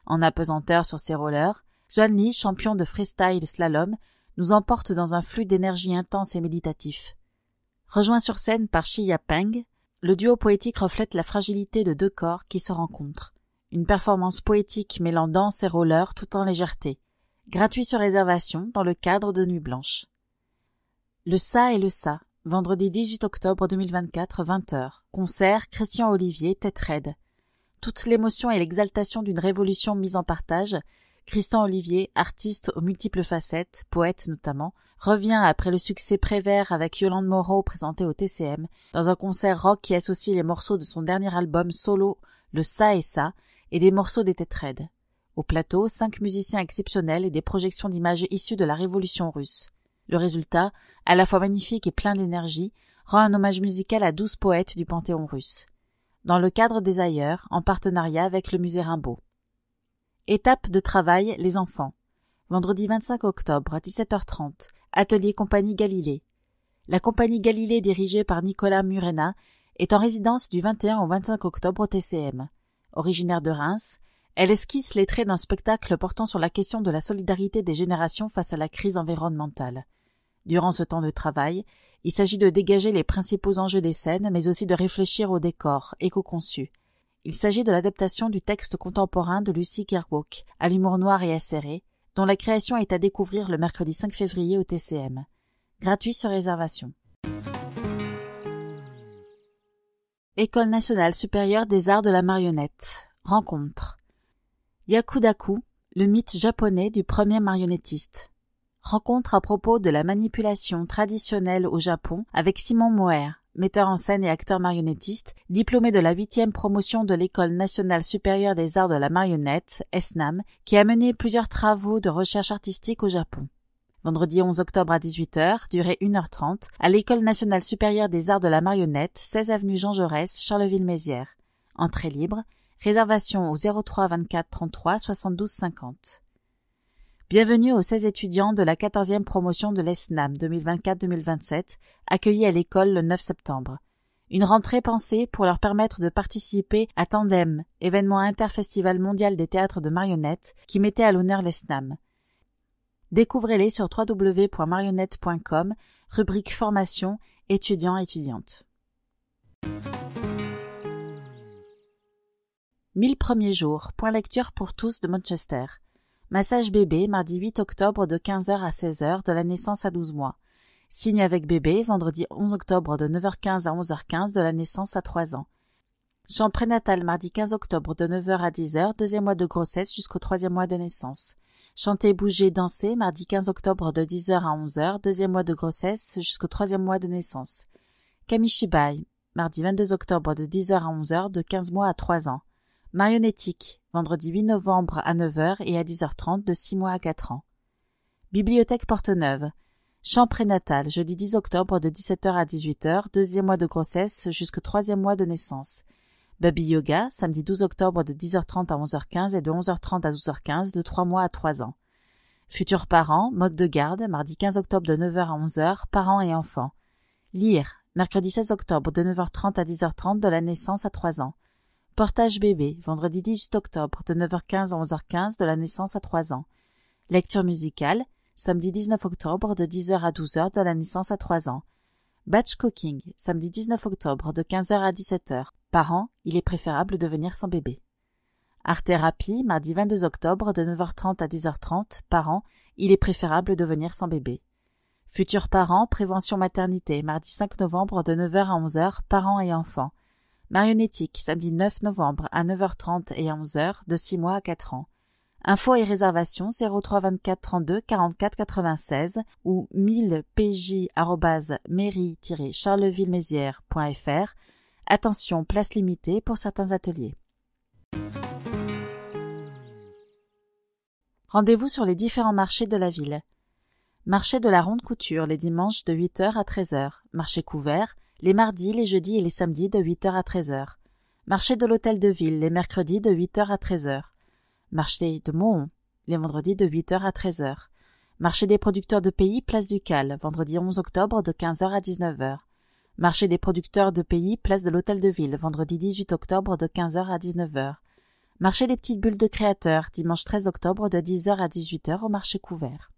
En apesanteur sur ses rollers, John Lee, champion de freestyle slalom, nous emporte dans un flux d'énergie intense et méditatif. Rejoint sur scène par Chiya Peng, le duo poétique reflète la fragilité de deux corps qui se rencontrent. Une performance poétique mêlant danse et roller tout en légèreté. Gratuit sur réservation dans le cadre de Nuit Blanche. Le Ça et le Ça, vendredi 18 octobre 2024, 20h. Concert Christian Olivier, tête raide. Toute l'émotion et l'exaltation d'une révolution mise en partage, Christian Olivier, artiste aux multiples facettes, poète notamment, revient après le succès Prévert avec Yolande Moreau présenté au TCM, dans un concert rock qui associe les morceaux de son dernier album solo, le Ça et Ça, et des morceaux des têtes Au plateau, cinq musiciens exceptionnels et des projections d'images issues de la révolution russe. Le résultat, à la fois magnifique et plein d'énergie, rend un hommage musical à douze poètes du panthéon russe. Dans le cadre des ailleurs, en partenariat avec le musée Rimbaud. Étape de travail, les enfants. Vendredi 25 octobre, 17h30, Atelier Compagnie Galilée. La Compagnie Galilée dirigée par Nicolas Murena est en résidence du 21 au 25 octobre au TCM. Originaire de Reims, elle esquisse les traits d'un spectacle portant sur la question de la solidarité des générations face à la crise environnementale. Durant ce temps de travail, il s'agit de dégager les principaux enjeux des scènes, mais aussi de réfléchir au décor, éco conçu Il s'agit de l'adaptation du texte contemporain de Lucie Kerwok à l'humour noir et acéré, dont la création est à découvrir le mercredi 5 février au TCM. Gratuit sur réservation. École nationale supérieure des arts de la marionnette. Rencontre. Yakudaku, le mythe japonais du premier marionnettiste. Rencontre à propos de la manipulation traditionnelle au Japon avec Simon Moer, metteur en scène et acteur marionnettiste, diplômé de la huitième promotion de l'École nationale supérieure des arts de la marionnette, ESNAM, qui a mené plusieurs travaux de recherche artistique au Japon. Vendredi 11 octobre à 18h, durée 1h30, à l'École nationale supérieure des arts de la marionnette, 16 avenue Jean Jaurès, Charleville-Mézières. Entrée libre, réservation au 03 24 33 72 50. Bienvenue aux 16 étudiants de la 14e promotion de l'ESNAM 2024-2027, accueillis à l'école le 9 septembre. Une rentrée pensée pour leur permettre de participer à Tandem, événement interfestival mondial des théâtres de marionnettes qui mettait à l'honneur l'ESNAM. Découvrez-les sur www.marionnettes.com, rubrique formation, étudiants-étudiantes. 1000 premiers jours, point lecture pour tous de Manchester. Massage bébé, mardi 8 octobre de 15h à 16h, de la naissance à 12 mois. Signe avec bébé, vendredi 11 octobre de 9h15 à 11h15, de la naissance à 3 ans. Chant prénatal mardi 15 octobre de 9h à 10h, deuxième mois de grossesse jusqu'au troisième mois de naissance. Chanter, bouger, danser mardi 15 octobre de 10h à 11h, deuxième mois de grossesse jusqu'au troisième mois de naissance. Kamishibai, mardi 22 octobre de 10h à 11h, de 15 mois à 3 ans. Marionnettique, vendredi 8 novembre à 9h et à 10h30 de 6 mois à 4 ans. Bibliothèque Porte-Neuve. champ prénatal, jeudi 10 octobre de 17h à 18h, deuxième mois de grossesse jusqu'au troisième mois de naissance. Baby Yoga, samedi 12 octobre de 10h30 à 11h15 et de 11h30 à 12h15 de 3 mois à 3 ans. Futurs parents, mode de garde, mardi 15 octobre de 9h à 11h, parents et enfants. Lire, mercredi 16 octobre de 9h30 à 10h30 de la naissance à 3 ans. Portage bébé, vendredi 18 octobre, de 9h15 à 11h15, de la naissance à 3 ans. Lecture musicale, samedi 19 octobre, de 10h à 12h, de la naissance à 3 ans. Batch cooking, samedi 19 octobre, de 15h à 17h. Parents, il est préférable de venir sans bébé. Art thérapie, mardi 22 octobre, de 9h30 à 10h30. Parents, il est préférable de venir sans bébé. Futurs parents, prévention maternité, mardi 5 novembre, de 9h à 11h, parents et enfants. Marionnettique, samedi 9 novembre à 9h30 et 11h, de 6 mois à 4 ans. Infos et réservations 03 24 32 44 96 ou 1000pj-mairie-charleville-mézières.fr. Attention, place limitée pour certains ateliers. Rendez-vous sur les différents marchés de la ville. Marché de la Ronde Couture les dimanches de 8h à 13h, marché couvert, les mardis, les jeudis et les samedis de 8h à 13h. Marché de l'hôtel de ville les mercredis de 8h à 13h. Marché de Mont. les vendredis de 8h à 13h. Marché des producteurs de pays place du Cal vendredi 11 octobre de 15h à 19h. Marché des producteurs de pays place de l'hôtel de ville vendredi 18 octobre de 15h à 19h. Marché des petites bulles de créateurs dimanche 13 octobre de 10h à 18h au marché couvert.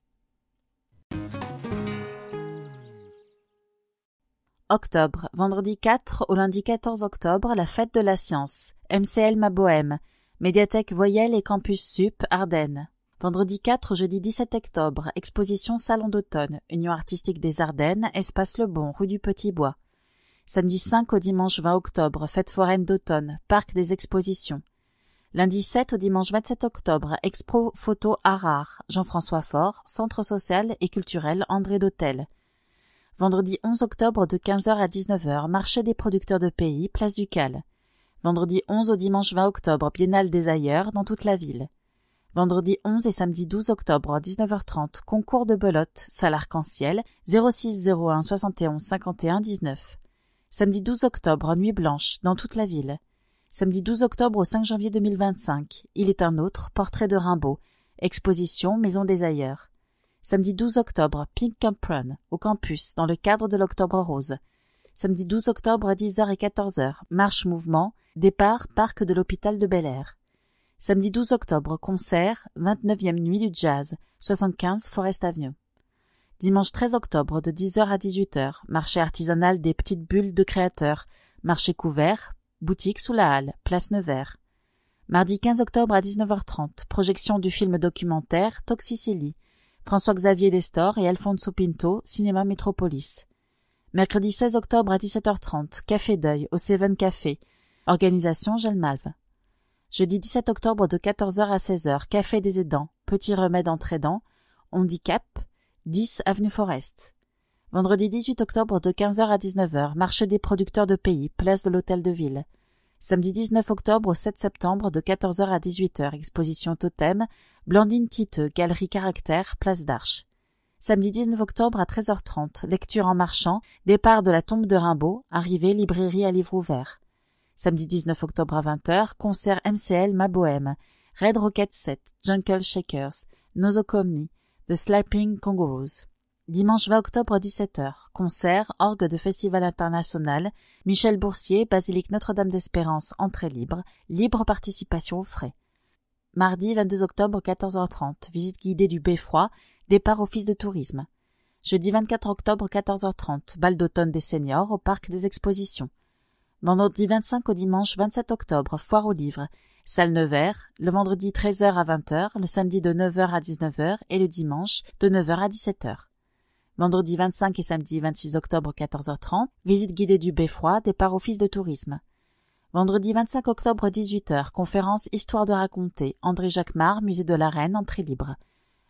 Octobre. Vendredi 4 au lundi 14 octobre, la fête de la science. MCL Ma Bohème. Médiathèque Voyelle et Campus Sup, Ardennes. Vendredi 4 jeudi 17 octobre, exposition Salon d'automne, Union artistique des Ardennes, Espace Le Bon, rue du Petit Bois. Samedi 5 au dimanche 20 octobre, fête foraine d'automne, parc des expositions. Lundi 7 au dimanche 27 octobre, Expo Photo Arar, Jean-François Faure, Centre social et culturel André d'Hôtel. Vendredi 11 octobre de 15h à 19h, marché des producteurs de pays, place du Cal. Vendredi 11 au dimanche 20 octobre, biennale des ailleurs, dans toute la ville. Vendredi 11 et samedi 12 octobre, 19h30, concours de belote, salle arc-en-ciel, 06 01 71 51 19. Samedi 12 octobre, nuit blanche, dans toute la ville. Samedi 12 octobre au 5 janvier 2025, Il est un autre, portrait de Rimbaud, exposition Maison des ailleurs. Samedi 12 octobre, Pink Camp Run, au campus, dans le cadre de l'Octobre Rose. Samedi 12 octobre, 10h et 14h, marche mouvement, départ, parc de l'hôpital de Bel Air. Samedi 12 octobre, concert, 29e nuit du jazz, 75 Forest Avenue. Dimanche 13 octobre, de 10h à 18h, marché artisanal des petites bulles de créateurs, marché couvert, boutique sous la halle, place Nevers. Mardi 15 octobre à 19h30, projection du film documentaire Toxicilly, François-Xavier Destor et Alfonso Pinto, Cinéma Métropolis. Mercredi 16 octobre à 17h30, Café Deuil, au Seven Café. Organisation Gelmalve. Jeudi 17 octobre de 14h à 16h, Café des aidants, Petit remède entre aidants, Handicap, 10 Avenue Forest. Vendredi 18 octobre de 15h à 19h, Marché des producteurs de pays, place de l'Hôtel de Ville. Samedi 19 octobre au 7 septembre de 14h à 18h, exposition Totem, Blandine Titeux, Galerie Caractère, Place d'Arche. Samedi 19 octobre à 13h30, lecture en marchant, départ de la tombe de Rimbaud, arrivée librairie à livre ouvert. Samedi 19 octobre à 20h, concert MCL Ma Bohème, Red Rocket 7, Jungle Shakers, Nozokomi, The Slapping Kangaroos. Dimanche 20 octobre 17h, concert, orgue de Festival International, Michel Boursier, Basilique Notre-Dame d'Espérance, entrée libre, libre participation aux frais. Mardi 22 octobre 14h30, visite guidée du Beffroi, départ office de tourisme. Jeudi 24 octobre 14h30, bal d'automne des seniors au parc des expositions. Vendredi 25 au dimanche 27 octobre, foire aux livres, salle Nevers, le vendredi 13h à 20h, le samedi de 9h à 19h et le dimanche de 9h à 17h vendredi 25 et samedi 26 octobre 14h30, visite guidée du Beffroi, départ office de tourisme. Vendredi 25 octobre 18h, conférence Histoire de raconter, André Jacquemart, musée de la Reine, entrée libre.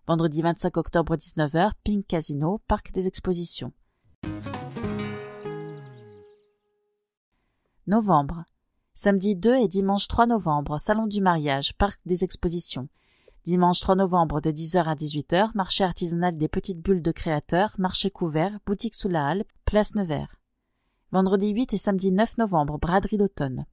Vendredi 25 octobre 19h, Pink Casino, parc des expositions. Novembre. Samedi 2 et dimanche 3 novembre, salon du mariage, parc des expositions. Dimanche 3 novembre de 10h à 18h, marché artisanal des petites bulles de créateurs, marché couvert, boutique sous la halle, place Nevers. Vendredi 8 et samedi 9 novembre, braderie d'automne.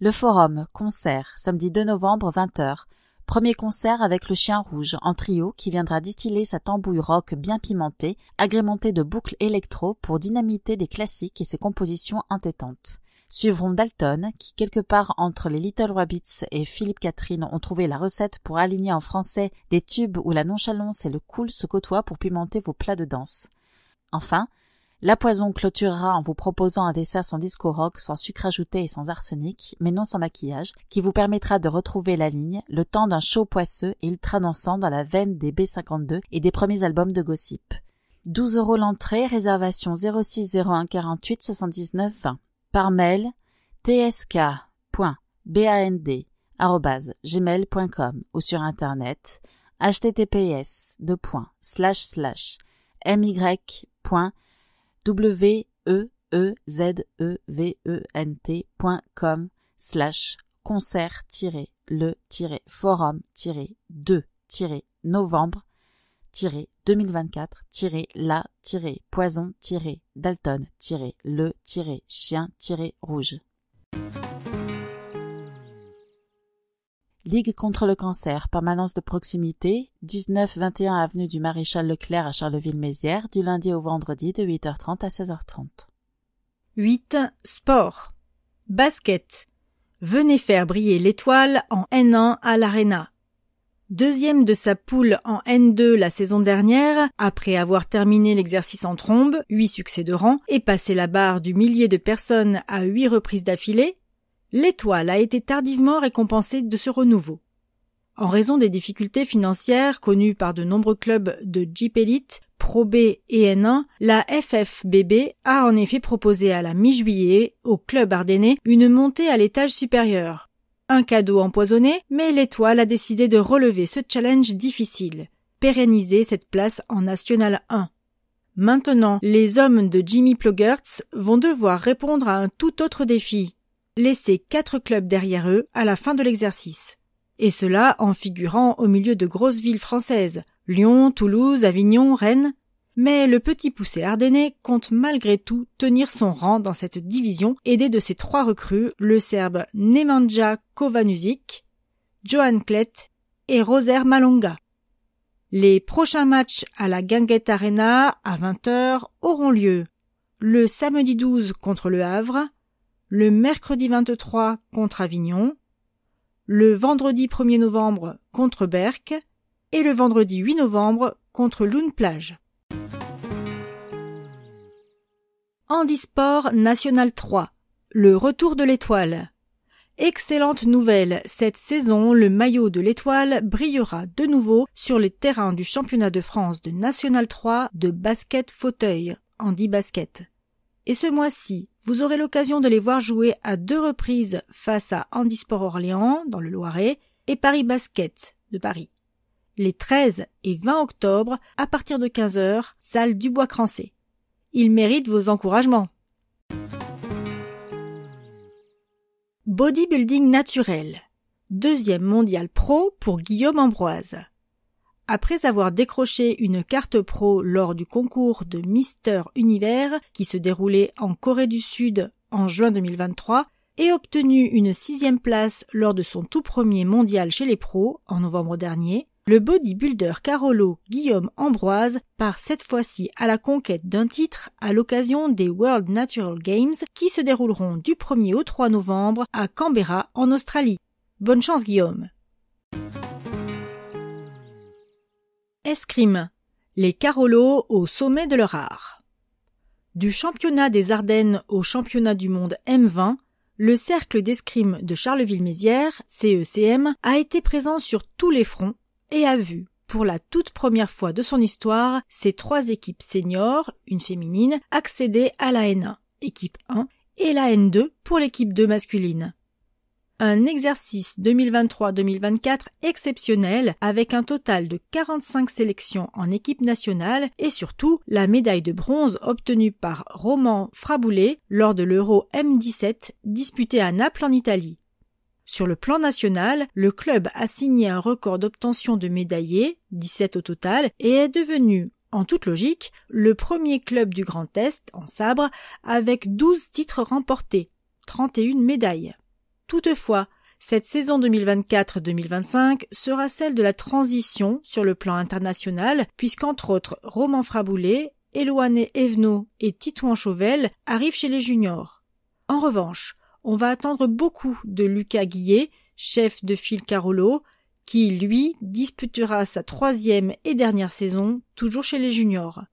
Le forum, concert, samedi 2 novembre 20h. Premier concert avec le chien rouge en trio qui viendra distiller sa tambouille rock bien pimentée, agrémentée de boucles électro pour dynamiter des classiques et ses compositions entêtantes. Suivront Dalton, qui quelque part entre les Little Rabbits et Philippe Catherine ont trouvé la recette pour aligner en français des tubes où la nonchalance et le cool se côtoient pour pimenter vos plats de danse. Enfin, La Poison clôturera en vous proposant un dessert sans disco rock, sans sucre ajouté et sans arsenic, mais non sans maquillage, qui vous permettra de retrouver la ligne, le temps d'un show poisseux et ultra dansant dans la veine des B52 et des premiers albums de Gossip. 12 euros l'entrée, réservation 06 01 48 79 20 par mail tsk.band.gmail.com ou sur internet https my.weezevent.com slash concert le forum 2 novembre 2024-la-poison-dalton-le-chien-rouge. Ligue contre le cancer, permanence de proximité, 19-21 avenue du Maréchal Leclerc à Charleville-Mézières, du lundi au vendredi de 8h30 à 16h30. 8. Sport. Basket. Venez faire briller l'étoile en N1 à l'Arena. Deuxième de sa poule en N2 la saison dernière, après avoir terminé l'exercice en trombe, huit succès de rang, et passé la barre du millier de personnes à huit reprises d'affilée, l'étoile a été tardivement récompensée de ce renouveau. En raison des difficultés financières connues par de nombreux clubs de Jeep Elite, Pro B et N1, la FFBB a en effet proposé à la mi-juillet au club ardennais une montée à l'étage supérieur, un cadeau empoisonné, mais l'étoile a décidé de relever ce challenge difficile, pérenniser cette place en National 1. Maintenant, les hommes de Jimmy Plogertz vont devoir répondre à un tout autre défi, laisser quatre clubs derrière eux à la fin de l'exercice. Et cela en figurant au milieu de grosses villes françaises, Lyon, Toulouse, Avignon, Rennes, mais le petit poussé ardennais compte malgré tout tenir son rang dans cette division, aidé de ses trois recrues, le Serbe Nemanja Kovanusic, Johan Klett et Roser Malonga. Les prochains matchs à la Guinguette Arena à 20h auront lieu le samedi 12 contre le Havre, le mercredi 23 contre Avignon, le vendredi 1er novembre contre Berck et le vendredi 8 novembre contre Lune Plage. Handisport National 3. Le retour de l'étoile. Excellente nouvelle, cette saison, le maillot de l'étoile brillera de nouveau sur les terrains du championnat de France de National 3 de basket fauteuil, andy basket. Et ce mois-ci, vous aurez l'occasion de les voir jouer à deux reprises face à Andisport Orléans, dans le Loiret, et Paris Basket, de Paris. Les 13 et 20 octobre, à partir de 15 heures salle bois crancé il mérite vos encouragements. Bodybuilding naturel. Deuxième mondial pro pour Guillaume Ambroise. Après avoir décroché une carte pro lors du concours de Mister Univers qui se déroulait en Corée du Sud en juin 2023 et obtenu une sixième place lors de son tout premier mondial chez les pros en novembre dernier, le bodybuilder Carolo Guillaume Ambroise part cette fois-ci à la conquête d'un titre à l'occasion des World Natural Games qui se dérouleront du 1er au 3 novembre à Canberra en Australie. Bonne chance Guillaume. Escrime. Les Carolo au sommet de leur art. Du championnat des Ardennes au championnat du monde M20, le cercle d'escrime de Charleville-Mézières, CECM, a été présent sur tous les fronts et a vu pour la toute première fois de son histoire ses trois équipes seniors, une féminine, accéder à la N1, équipe 1, et la N2 pour l'équipe 2 masculine. Un exercice 2023-2024 exceptionnel avec un total de 45 sélections en équipe nationale et surtout la médaille de bronze obtenue par Roman Fraboulet lors de l'Euro M17 disputé à Naples en Italie. Sur le plan national, le club a signé un record d'obtention de médaillés, 17 au total, et est devenu, en toute logique, le premier club du Grand Est en sabre avec 12 titres remportés, 31 médailles. Toutefois, cette saison 2024-2025 sera celle de la transition sur le plan international, puisqu'entre autres Roman Fraboulet, Éloane Evenot et Titouan Chauvel arrivent chez les juniors. En revanche, on va attendre beaucoup de Lucas Guillet, chef de file Carolo, qui, lui, disputera sa troisième et dernière saison, toujours chez les juniors.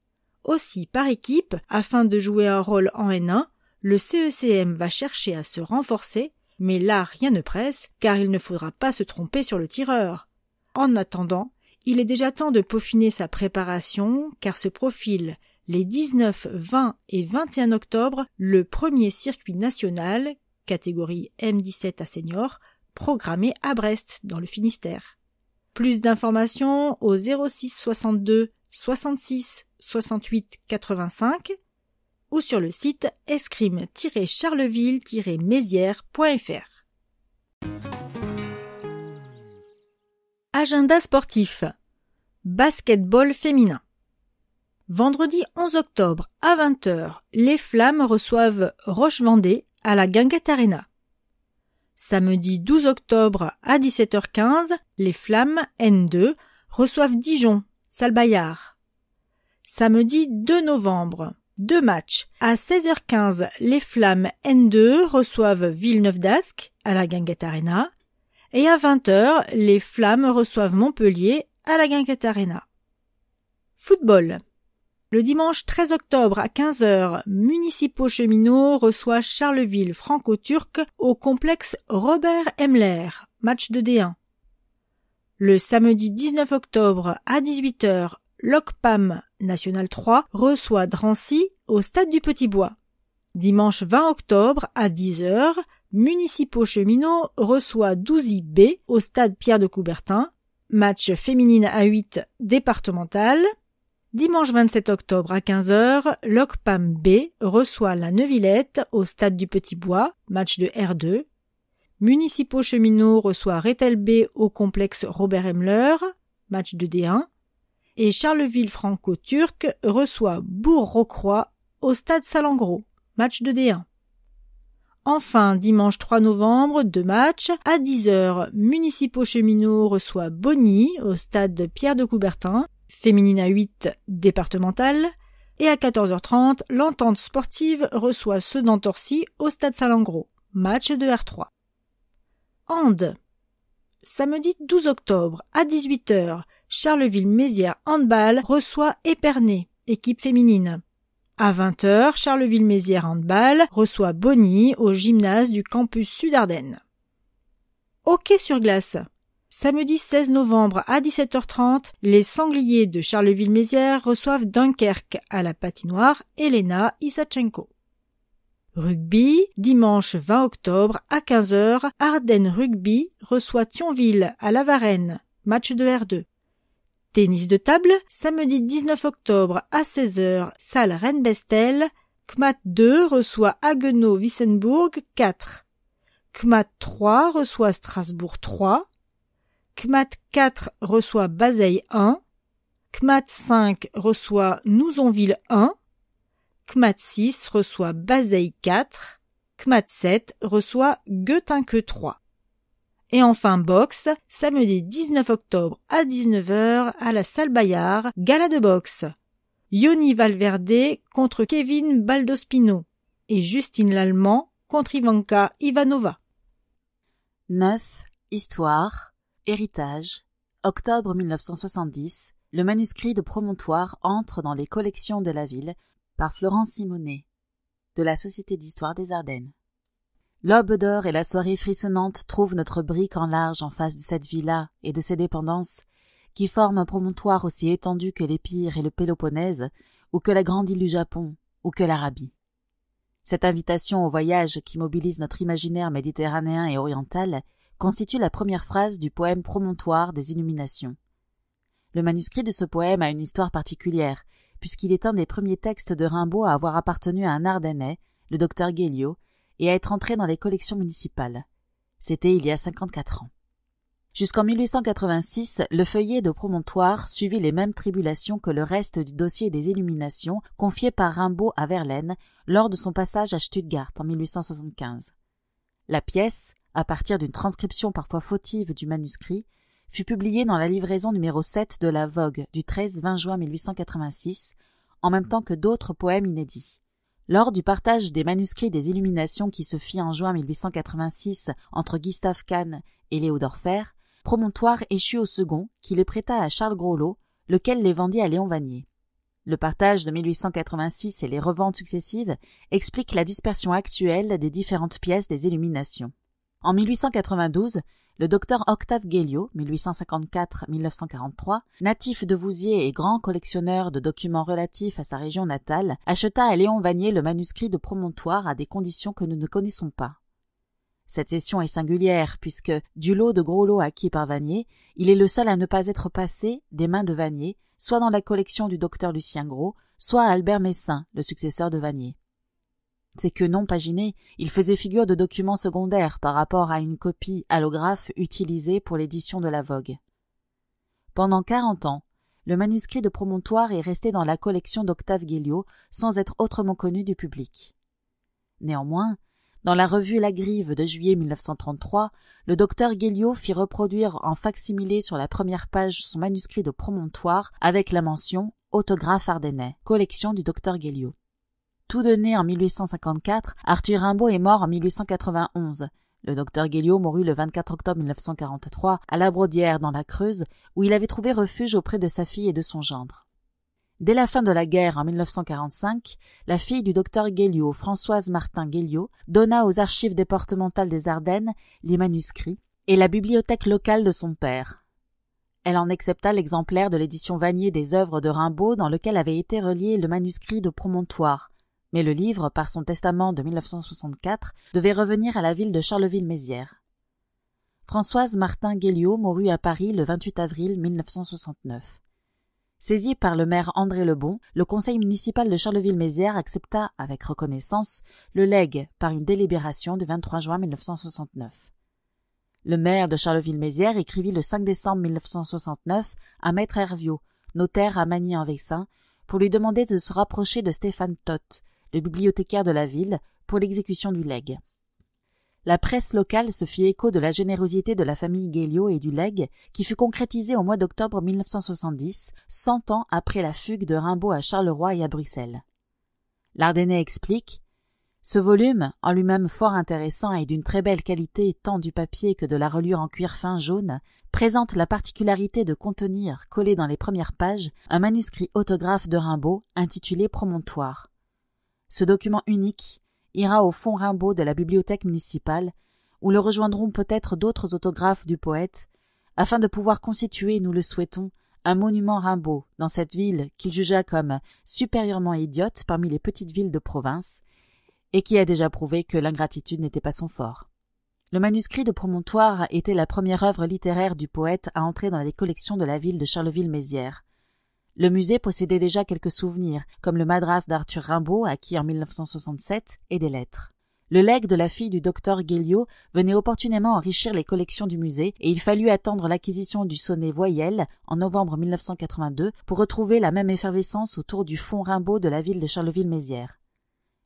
Aussi par équipe, afin de jouer un rôle en N1, le CECM va chercher à se renforcer, mais là rien ne presse, car il ne faudra pas se tromper sur le tireur. En attendant, il est déjà temps de peaufiner sa préparation, car se profile les 19, 20 et 21 octobre le premier circuit national catégorie M17 à senior, programmée à Brest, dans le Finistère. Plus d'informations au 06 62 66 68 85 ou sur le site escrime-charleville-mézières.fr. Agenda sportif. Basketball féminin. Vendredi 11 octobre à 20h, les Flammes reçoivent Roche-Vendée à la Guinguette Samedi 12 octobre à 17h15, les Flammes N2 reçoivent Dijon, Salbaillard. Samedi 2 novembre, deux matchs. À 16h15, les Flammes N2 reçoivent Villeneuve d'Ascq à la Guinguette Arena. Et à 20h, les Flammes reçoivent Montpellier à la Guinguette Arena. Football. Le dimanche 13 octobre à 15h, Municipaux cheminots reçoit Charleville franco-turc au complexe Robert hemmler match de D1. Le samedi 19 octobre à 18h, l'OCPAM National 3 reçoit Drancy au stade du Petit Bois. Dimanche 20 octobre à 10h, Municipaux cheminots reçoit Douzy B au stade Pierre de Coubertin, match féminine à 8 départemental. Dimanche 27 octobre à 15h, l'OCPAM B reçoit la Neuvillette au stade du Petit Bois, match de R2. Municipaux Cheminots reçoit Rethel B au complexe Robert hemmler match de D1. Et Charleville franco-turc reçoit bourg rocroi au stade Salengro, match de D1. Enfin, dimanche 3 novembre, deux matchs. À 10h, Municipaux Cheminots reçoit Bonny au stade Pierre de Coubertin féminine à 8 départementale, et à 14h30, l'entente sportive reçoit ceux Torcy au stade Salangro, match de R3. Hand. Samedi 12 octobre à 18h, Charleville-Mézières Handball reçoit Épernay, équipe féminine. À 20h, Charleville-Mézières Handball reçoit Bonny au gymnase du campus Sud-Ardennes. Hockey sur glace. Samedi 16 novembre à 17h30, les sangliers de Charleville-Mézières reçoivent Dunkerque à la patinoire Elena Isachenko. Rugby, dimanche 20 octobre à 15h, Ardennes Rugby reçoit Thionville à la Varenne, match de R2. Tennis de table, samedi 19 octobre à 16h, salle Rennes-Bestel, KMAT 2 reçoit haguenau wissenburg 4. KMAT 3 reçoit Strasbourg 3. Kmat 4 reçoit Baseille 1, Kmat 5 reçoit Nousonville 1, Kmat 6 reçoit Baseille 4, Kmat 7 reçoit Goetinque 3. Et enfin boxe, samedi 19 octobre à 19h à la salle Bayard, gala de boxe. Yoni Valverde contre Kevin Baldospino et Justine Lallemand contre Ivanka Ivanova. 9. Histoire Héritage. Octobre 1970, le manuscrit de Promontoire entre dans les collections de la ville par Florence Simonet, de la Société d'histoire des Ardennes. L'aube d'or et la soirée frissonnante trouvent notre brique en large en face de cette villa et de ses dépendances, qui forment un promontoire aussi étendu que l'Épire et le Péloponnèse, ou que la grande île du Japon, ou que l'Arabie. Cette invitation au voyage qui mobilise notre imaginaire méditerranéen et oriental constitue la première phrase du poème promontoire des Illuminations. Le manuscrit de ce poème a une histoire particulière, puisqu'il est un des premiers textes de Rimbaud à avoir appartenu à un Ardennais, le docteur Guéliot, et à être entré dans les collections municipales. C'était il y a 54 ans. Jusqu'en 1886, le feuillet de promontoire suivit les mêmes tribulations que le reste du dossier des Illuminations confié par Rimbaud à Verlaine lors de son passage à Stuttgart en 1875. La pièce, à partir d'une transcription parfois fautive du manuscrit, fut publiée dans la livraison numéro 7 de la Vogue du 13-20 juin 1886, en même temps que d'autres poèmes inédits. Lors du partage des manuscrits des Illuminations qui se fit en juin 1886 entre Gustave Kahn et Léodore Promontoire échut au second, qui les prêta à Charles Groslot, lequel les vendit à Léon Vanier. Le partage de 1886 et les reventes successives expliquent la dispersion actuelle des différentes pièces des illuminations. En 1892, le docteur Octave Guéliot, 1854-1943, natif de Vouziers et grand collectionneur de documents relatifs à sa région natale, acheta à Léon Vanier le manuscrit de Promontoire à des conditions que nous ne connaissons pas. Cette session est singulière puisque, du lot de gros lots acquis par Vanier, il est le seul à ne pas être passé, des mains de Vanier, soit dans la collection du docteur Lucien Gros, soit à Albert Messin, le successeur de Vanier. C'est que non paginé, il faisait figure de document secondaire par rapport à une copie allographe utilisée pour l'édition de la Vogue. Pendant quarante ans, le manuscrit de Promontoire est resté dans la collection d'Octave Guéliot sans être autrement connu du public. Néanmoins, dans la revue La Grive de juillet 1933, le docteur Guéliot fit reproduire en facsimilé sur la première page son manuscrit de promontoire avec la mention Autographe Ardennais, collection du docteur Guéliot. Tout donné en 1854, Arthur Rimbaud est mort en 1891. Le docteur Guéliot mourut le 24 octobre 1943 à La Brodière dans la Creuse, où il avait trouvé refuge auprès de sa fille et de son gendre. Dès la fin de la guerre en 1945, la fille du docteur Guéliot, Françoise Martin Guéliot, donna aux archives départementales des Ardennes les manuscrits et la bibliothèque locale de son père. Elle en accepta l'exemplaire de l'édition Vanier des œuvres de Rimbaud dans lequel avait été relié le manuscrit de Promontoire, mais le livre, par son testament de 1964, devait revenir à la ville de Charleville-Mézières. Françoise Martin Guéliot mourut à Paris le 28 avril 1969. Saisi par le maire André Lebon, le conseil municipal de Charleville-Mézières accepta, avec reconnaissance, le legs par une délibération du 23 juin 1969. Le maire de Charleville-Mézières écrivit le 5 décembre 1969 à Maître Herviot, notaire à Magny-en-Vexin, pour lui demander de se rapprocher de Stéphane Toth, le bibliothécaire de la ville, pour l'exécution du legs la presse locale se fit écho de la générosité de la famille Gélio et du Leg, qui fut concrétisée au mois d'octobre 1970, cent ans après la fugue de Rimbaud à Charleroi et à Bruxelles. Lardennais explique Ce volume, en lui-même fort intéressant et d'une très belle qualité tant du papier que de la reliure en cuir fin jaune, présente la particularité de contenir, collé dans les premières pages, un manuscrit autographe de Rimbaud intitulé Promontoire. Ce document unique, ira au fond Rimbaud de la bibliothèque municipale, où le rejoindront peut-être d'autres autographes du poète, afin de pouvoir constituer, nous le souhaitons, un monument Rimbaud dans cette ville qu'il jugea comme supérieurement idiote parmi les petites villes de province, et qui a déjà prouvé que l'ingratitude n'était pas son fort. Le manuscrit de Promontoire était la première œuvre littéraire du poète à entrer dans les collections de la ville de Charleville-Mézières. Le musée possédait déjà quelques souvenirs, comme le madras d'Arthur Rimbaud, acquis en 1967, et des lettres. Le legs de la fille du docteur Guéliot venait opportunément enrichir les collections du musée et il fallut attendre l'acquisition du sonnet Voyelle en novembre 1982 pour retrouver la même effervescence autour du fond Rimbaud de la ville de Charleville-Mézières.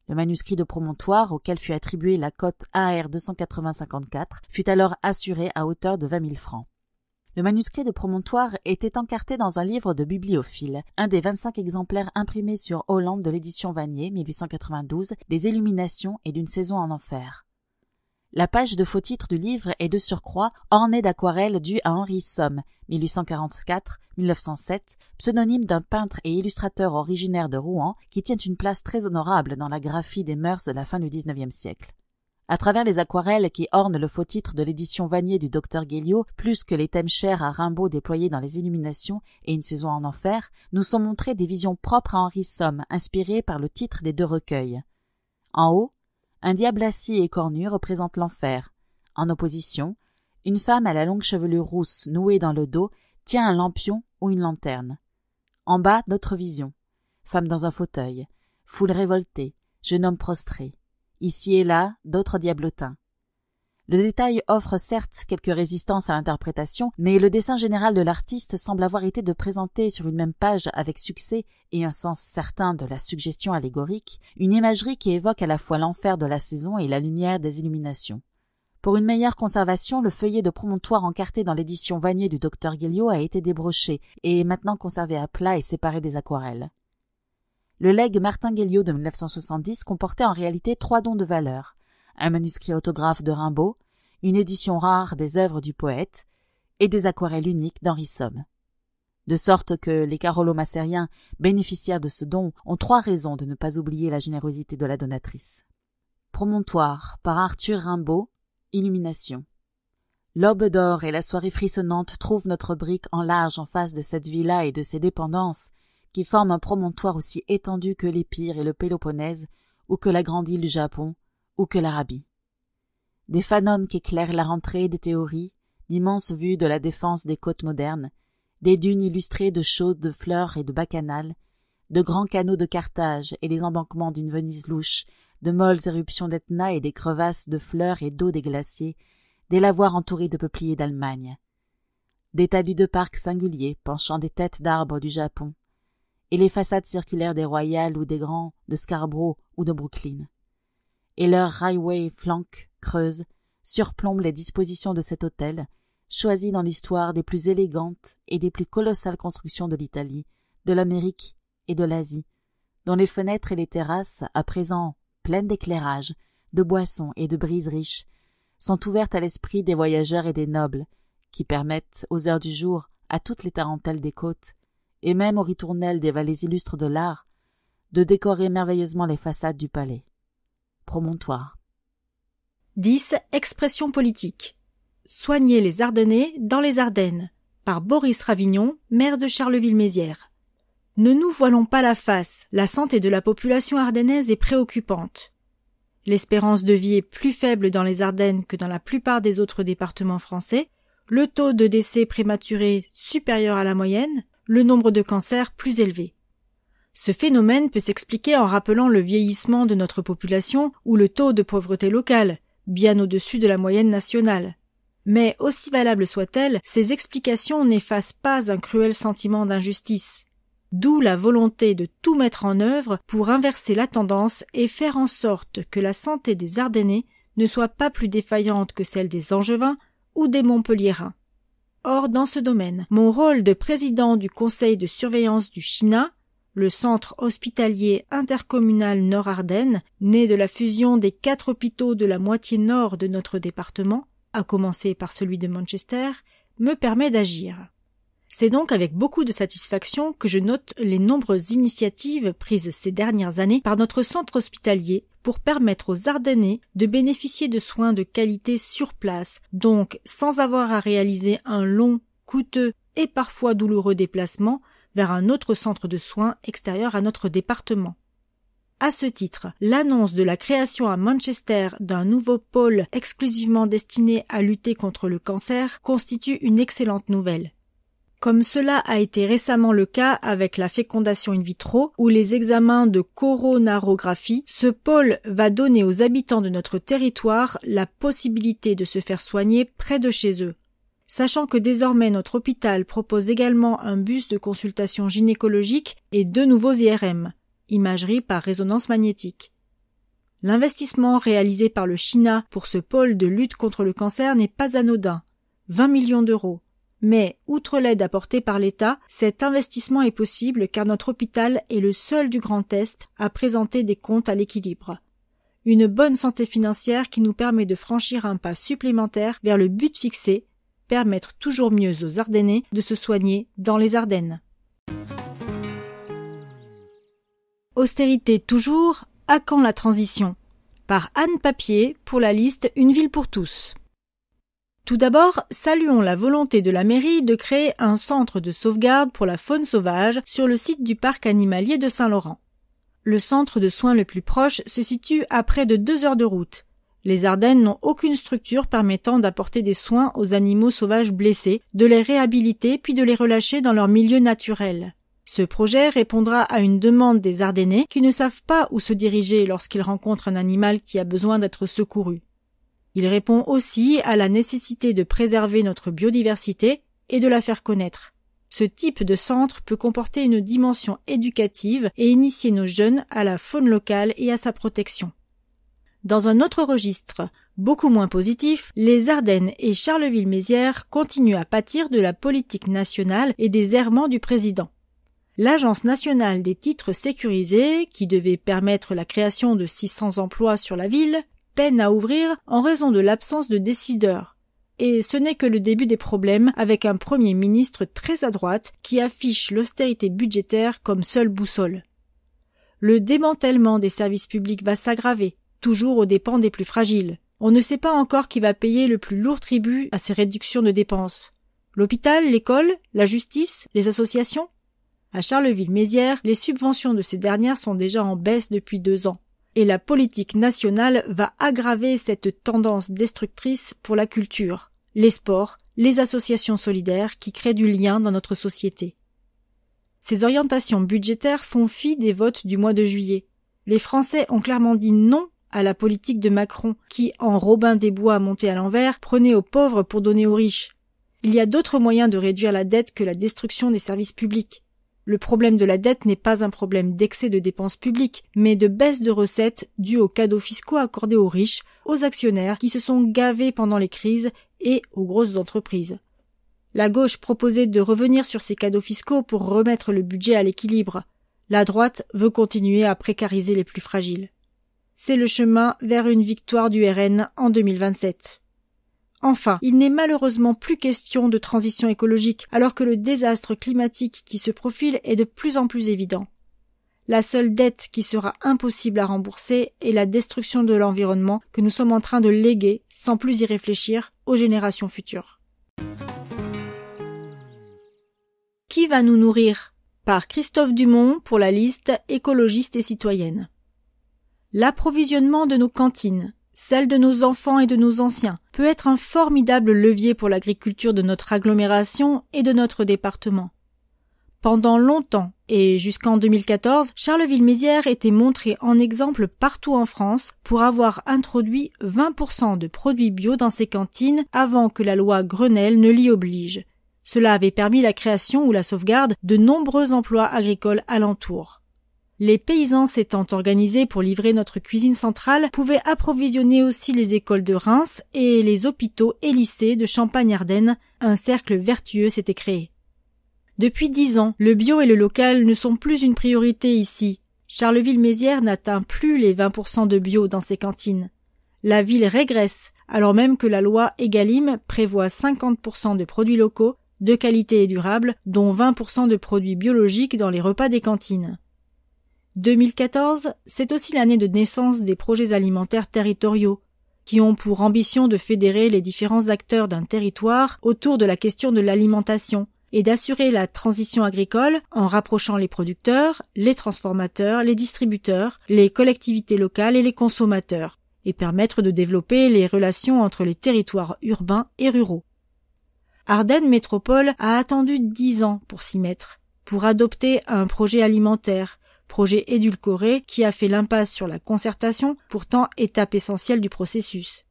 Le manuscrit de Promontoire, auquel fut attribuée la cote AR 2854 fut alors assuré à hauteur de 20 000 francs. Le manuscrit de Promontoire était encarté dans un livre de bibliophile, un des 25 exemplaires imprimés sur Hollande de l'édition Vanier, 1892, des Illuminations et d'une saison en enfer. La page de faux titre du livre est de surcroît ornée d'aquarelles dues à Henri Somme, 1844-1907, pseudonyme d'un peintre et illustrateur originaire de Rouen qui tient une place très honorable dans la graphie des mœurs de la fin du XIXe siècle. À travers les aquarelles qui ornent le faux titre de l'édition Vanier du docteur Guéliot, plus que les thèmes chers à Rimbaud déployés dans les illuminations et une saison en enfer, nous sont montrées des visions propres à Henri Somme, inspirées par le titre des deux recueils. En haut, un diable assis et cornu représente l'enfer. En opposition, une femme à la longue chevelure rousse nouée dans le dos tient un lampion ou une lanterne. En bas, d'autres visions. Femme dans un fauteuil, foule révoltée, jeune homme prostré, ici et là d'autres diablotins. Le détail offre certes quelques résistances à l'interprétation, mais le dessin général de l'artiste semble avoir été de présenter sur une même page avec succès et un sens certain de la suggestion allégorique, une imagerie qui évoque à la fois l'enfer de la saison et la lumière des illuminations. Pour une meilleure conservation, le feuillet de promontoire encarté dans l'édition Vanier du docteur Guillot a été débroché et est maintenant conservé à plat et séparé des aquarelles. Le legs Martin Guélio de 1970 comportait en réalité trois dons de valeur un manuscrit autographe de Rimbaud, une édition rare des œuvres du poète et des aquarelles uniques d'Henri Somme. De sorte que les carolo massériens bénéficiaires de ce don ont trois raisons de ne pas oublier la générosité de la donatrice. Promontoire par Arthur Rimbaud, Illumination. L'aube d'or et la soirée frissonnante trouvent notre brique en large en face de cette villa et de ses dépendances, qui forment un promontoire aussi étendu que l'Épire et le Péloponnèse, ou que la grande île du Japon, ou que l'Arabie. Des qui éclairent la rentrée des théories, d'immenses vues de la défense des côtes modernes, des dunes illustrées de chaudes de fleurs et de bacchanales, de grands canaux de Carthage et des embankements d'une Venise louche, de molles éruptions d'Etna et des crevasses de fleurs et d'eau des glaciers, des lavoirs entourés de peupliers d'Allemagne, des talus de parcs singuliers penchant des têtes d'arbres du Japon, et les façades circulaires des Royales ou des Grands, de Scarborough ou de Brooklyn. Et leurs railway flanques creuse surplombent les dispositions de cet hôtel, choisi dans l'histoire des plus élégantes et des plus colossales constructions de l'Italie, de l'Amérique et de l'Asie, dont les fenêtres et les terrasses, à présent pleines d'éclairage, de boissons et de brises riches, sont ouvertes à l'esprit des voyageurs et des nobles, qui permettent, aux heures du jour, à toutes les tarentelles des côtes, et même aux ritournelles des vallées illustres de l'art, de décorer merveilleusement les façades du palais. Promontoire. 10. Expression politique. Soigner les Ardennais dans les Ardennes. Par Boris Ravignon, maire de Charleville-Mézières. Ne nous voilons pas la face, la santé de la population ardennaise est préoccupante. L'espérance de vie est plus faible dans les Ardennes que dans la plupart des autres départements français, le taux de décès prématuré supérieur à la moyenne, le nombre de cancers plus élevé. Ce phénomène peut s'expliquer en rappelant le vieillissement de notre population ou le taux de pauvreté locale, bien au-dessus de la moyenne nationale. Mais aussi valable soit-elle, ces explications n'effacent pas un cruel sentiment d'injustice. D'où la volonté de tout mettre en œuvre pour inverser la tendance et faire en sorte que la santé des Ardennais ne soit pas plus défaillante que celle des Angevins ou des Montpelliérains. Or, dans ce domaine. Mon rôle de président du conseil de surveillance du China, le centre hospitalier intercommunal Nord-Ardennes, né de la fusion des quatre hôpitaux de la moitié nord de notre département, à commencer par celui de Manchester, me permet d'agir. C'est donc avec beaucoup de satisfaction que je note les nombreuses initiatives prises ces dernières années par notre centre hospitalier pour permettre aux Ardennais de bénéficier de soins de qualité sur place, donc sans avoir à réaliser un long, coûteux et parfois douloureux déplacement vers un autre centre de soins extérieur à notre département. À ce titre, l'annonce de la création à Manchester d'un nouveau pôle exclusivement destiné à lutter contre le cancer constitue une excellente nouvelle comme cela a été récemment le cas avec la fécondation in vitro ou les examens de coronarographie, ce pôle va donner aux habitants de notre territoire la possibilité de se faire soigner près de chez eux. Sachant que désormais notre hôpital propose également un bus de consultation gynécologique et deux nouveaux IRM, imagerie par résonance magnétique. L'investissement réalisé par le China pour ce pôle de lutte contre le cancer n'est pas anodin. 20 millions d'euros. Mais, outre l'aide apportée par l'État, cet investissement est possible car notre hôpital est le seul du Grand Est à présenter des comptes à l'équilibre. Une bonne santé financière qui nous permet de franchir un pas supplémentaire vers le but fixé, permettre toujours mieux aux Ardennais de se soigner dans les Ardennes. Austérité toujours, à quand la transition Par Anne Papier pour la liste Une ville pour tous. Tout d'abord, saluons la volonté de la mairie de créer un centre de sauvegarde pour la faune sauvage sur le site du parc animalier de Saint-Laurent. Le centre de soins le plus proche se situe à près de deux heures de route. Les Ardennes n'ont aucune structure permettant d'apporter des soins aux animaux sauvages blessés, de les réhabiliter puis de les relâcher dans leur milieu naturel. Ce projet répondra à une demande des Ardennais qui ne savent pas où se diriger lorsqu'ils rencontrent un animal qui a besoin d'être secouru. Il répond aussi à la nécessité de préserver notre biodiversité et de la faire connaître. Ce type de centre peut comporter une dimension éducative et initier nos jeunes à la faune locale et à sa protection. Dans un autre registre, beaucoup moins positif, les Ardennes et Charleville-Mézières continuent à pâtir de la politique nationale et des errements du président. L'Agence nationale des titres sécurisés, qui devait permettre la création de 600 emplois sur la ville, peine à ouvrir en raison de l'absence de décideurs. Et ce n'est que le début des problèmes avec un Premier ministre très à droite qui affiche l'austérité budgétaire comme seule boussole. Le démantèlement des services publics va s'aggraver, toujours aux dépens des plus fragiles. On ne sait pas encore qui va payer le plus lourd tribut à ces réductions de dépenses. L'hôpital, l'école, la justice, les associations à Charleville-Mézières, les subventions de ces dernières sont déjà en baisse depuis deux ans et la politique nationale va aggraver cette tendance destructrice pour la culture, les sports, les associations solidaires qui créent du lien dans notre société. Ces orientations budgétaires font fi des votes du mois de juillet. Les Français ont clairement dit non à la politique de Macron, qui, en Robin des Bois monté à l'envers, prenait aux pauvres pour donner aux riches. Il y a d'autres moyens de réduire la dette que la destruction des services publics. Le problème de la dette n'est pas un problème d'excès de dépenses publiques, mais de baisse de recettes dues aux cadeaux fiscaux accordés aux riches, aux actionnaires qui se sont gavés pendant les crises et aux grosses entreprises. La gauche proposait de revenir sur ces cadeaux fiscaux pour remettre le budget à l'équilibre. La droite veut continuer à précariser les plus fragiles. C'est le chemin vers une victoire du RN en 2027. Enfin, il n'est malheureusement plus question de transition écologique, alors que le désastre climatique qui se profile est de plus en plus évident. La seule dette qui sera impossible à rembourser est la destruction de l'environnement que nous sommes en train de léguer, sans plus y réfléchir, aux générations futures. Qui va nous nourrir Par Christophe Dumont pour la liste écologiste et citoyenne. L'approvisionnement de nos cantines, celle de nos enfants et de nos anciens, peut être un formidable levier pour l'agriculture de notre agglomération et de notre département. Pendant longtemps, et jusqu'en 2014, Charleville-Mézières était montré en exemple partout en France pour avoir introduit 20% de produits bio dans ses cantines avant que la loi Grenelle ne l'y oblige. Cela avait permis la création ou la sauvegarde de nombreux emplois agricoles alentour. Les paysans s'étant organisés pour livrer notre cuisine centrale pouvaient approvisionner aussi les écoles de Reims et les hôpitaux et lycées de champagne ardennes Un cercle vertueux s'était créé. Depuis dix ans, le bio et le local ne sont plus une priorité ici. Charleville-Mézières n'atteint plus les 20% de bio dans ses cantines. La ville régresse, alors même que la loi Egalim prévoit 50% de produits locaux, de qualité et durable, dont 20% de produits biologiques dans les repas des cantines. 2014, c'est aussi l'année de naissance des projets alimentaires territoriaux, qui ont pour ambition de fédérer les différents acteurs d'un territoire autour de la question de l'alimentation et d'assurer la transition agricole en rapprochant les producteurs, les transformateurs, les distributeurs, les collectivités locales et les consommateurs, et permettre de développer les relations entre les territoires urbains et ruraux. Ardennes Métropole a attendu dix ans pour s'y mettre, pour adopter un projet alimentaire, projet édulcoré qui a fait l'impasse sur la concertation, pourtant étape essentielle du processus.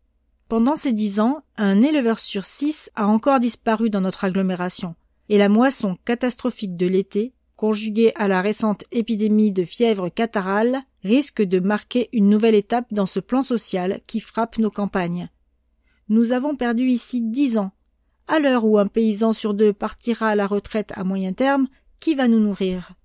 Pendant ces dix ans, un éleveur sur six a encore disparu dans notre agglomération, et la moisson catastrophique de l'été, conjuguée à la récente épidémie de fièvre catarale, risque de marquer une nouvelle étape dans ce plan social qui frappe nos campagnes. Nous avons perdu ici dix ans. À l'heure où un paysan sur deux partira à la retraite à moyen terme, qui va nous nourrir?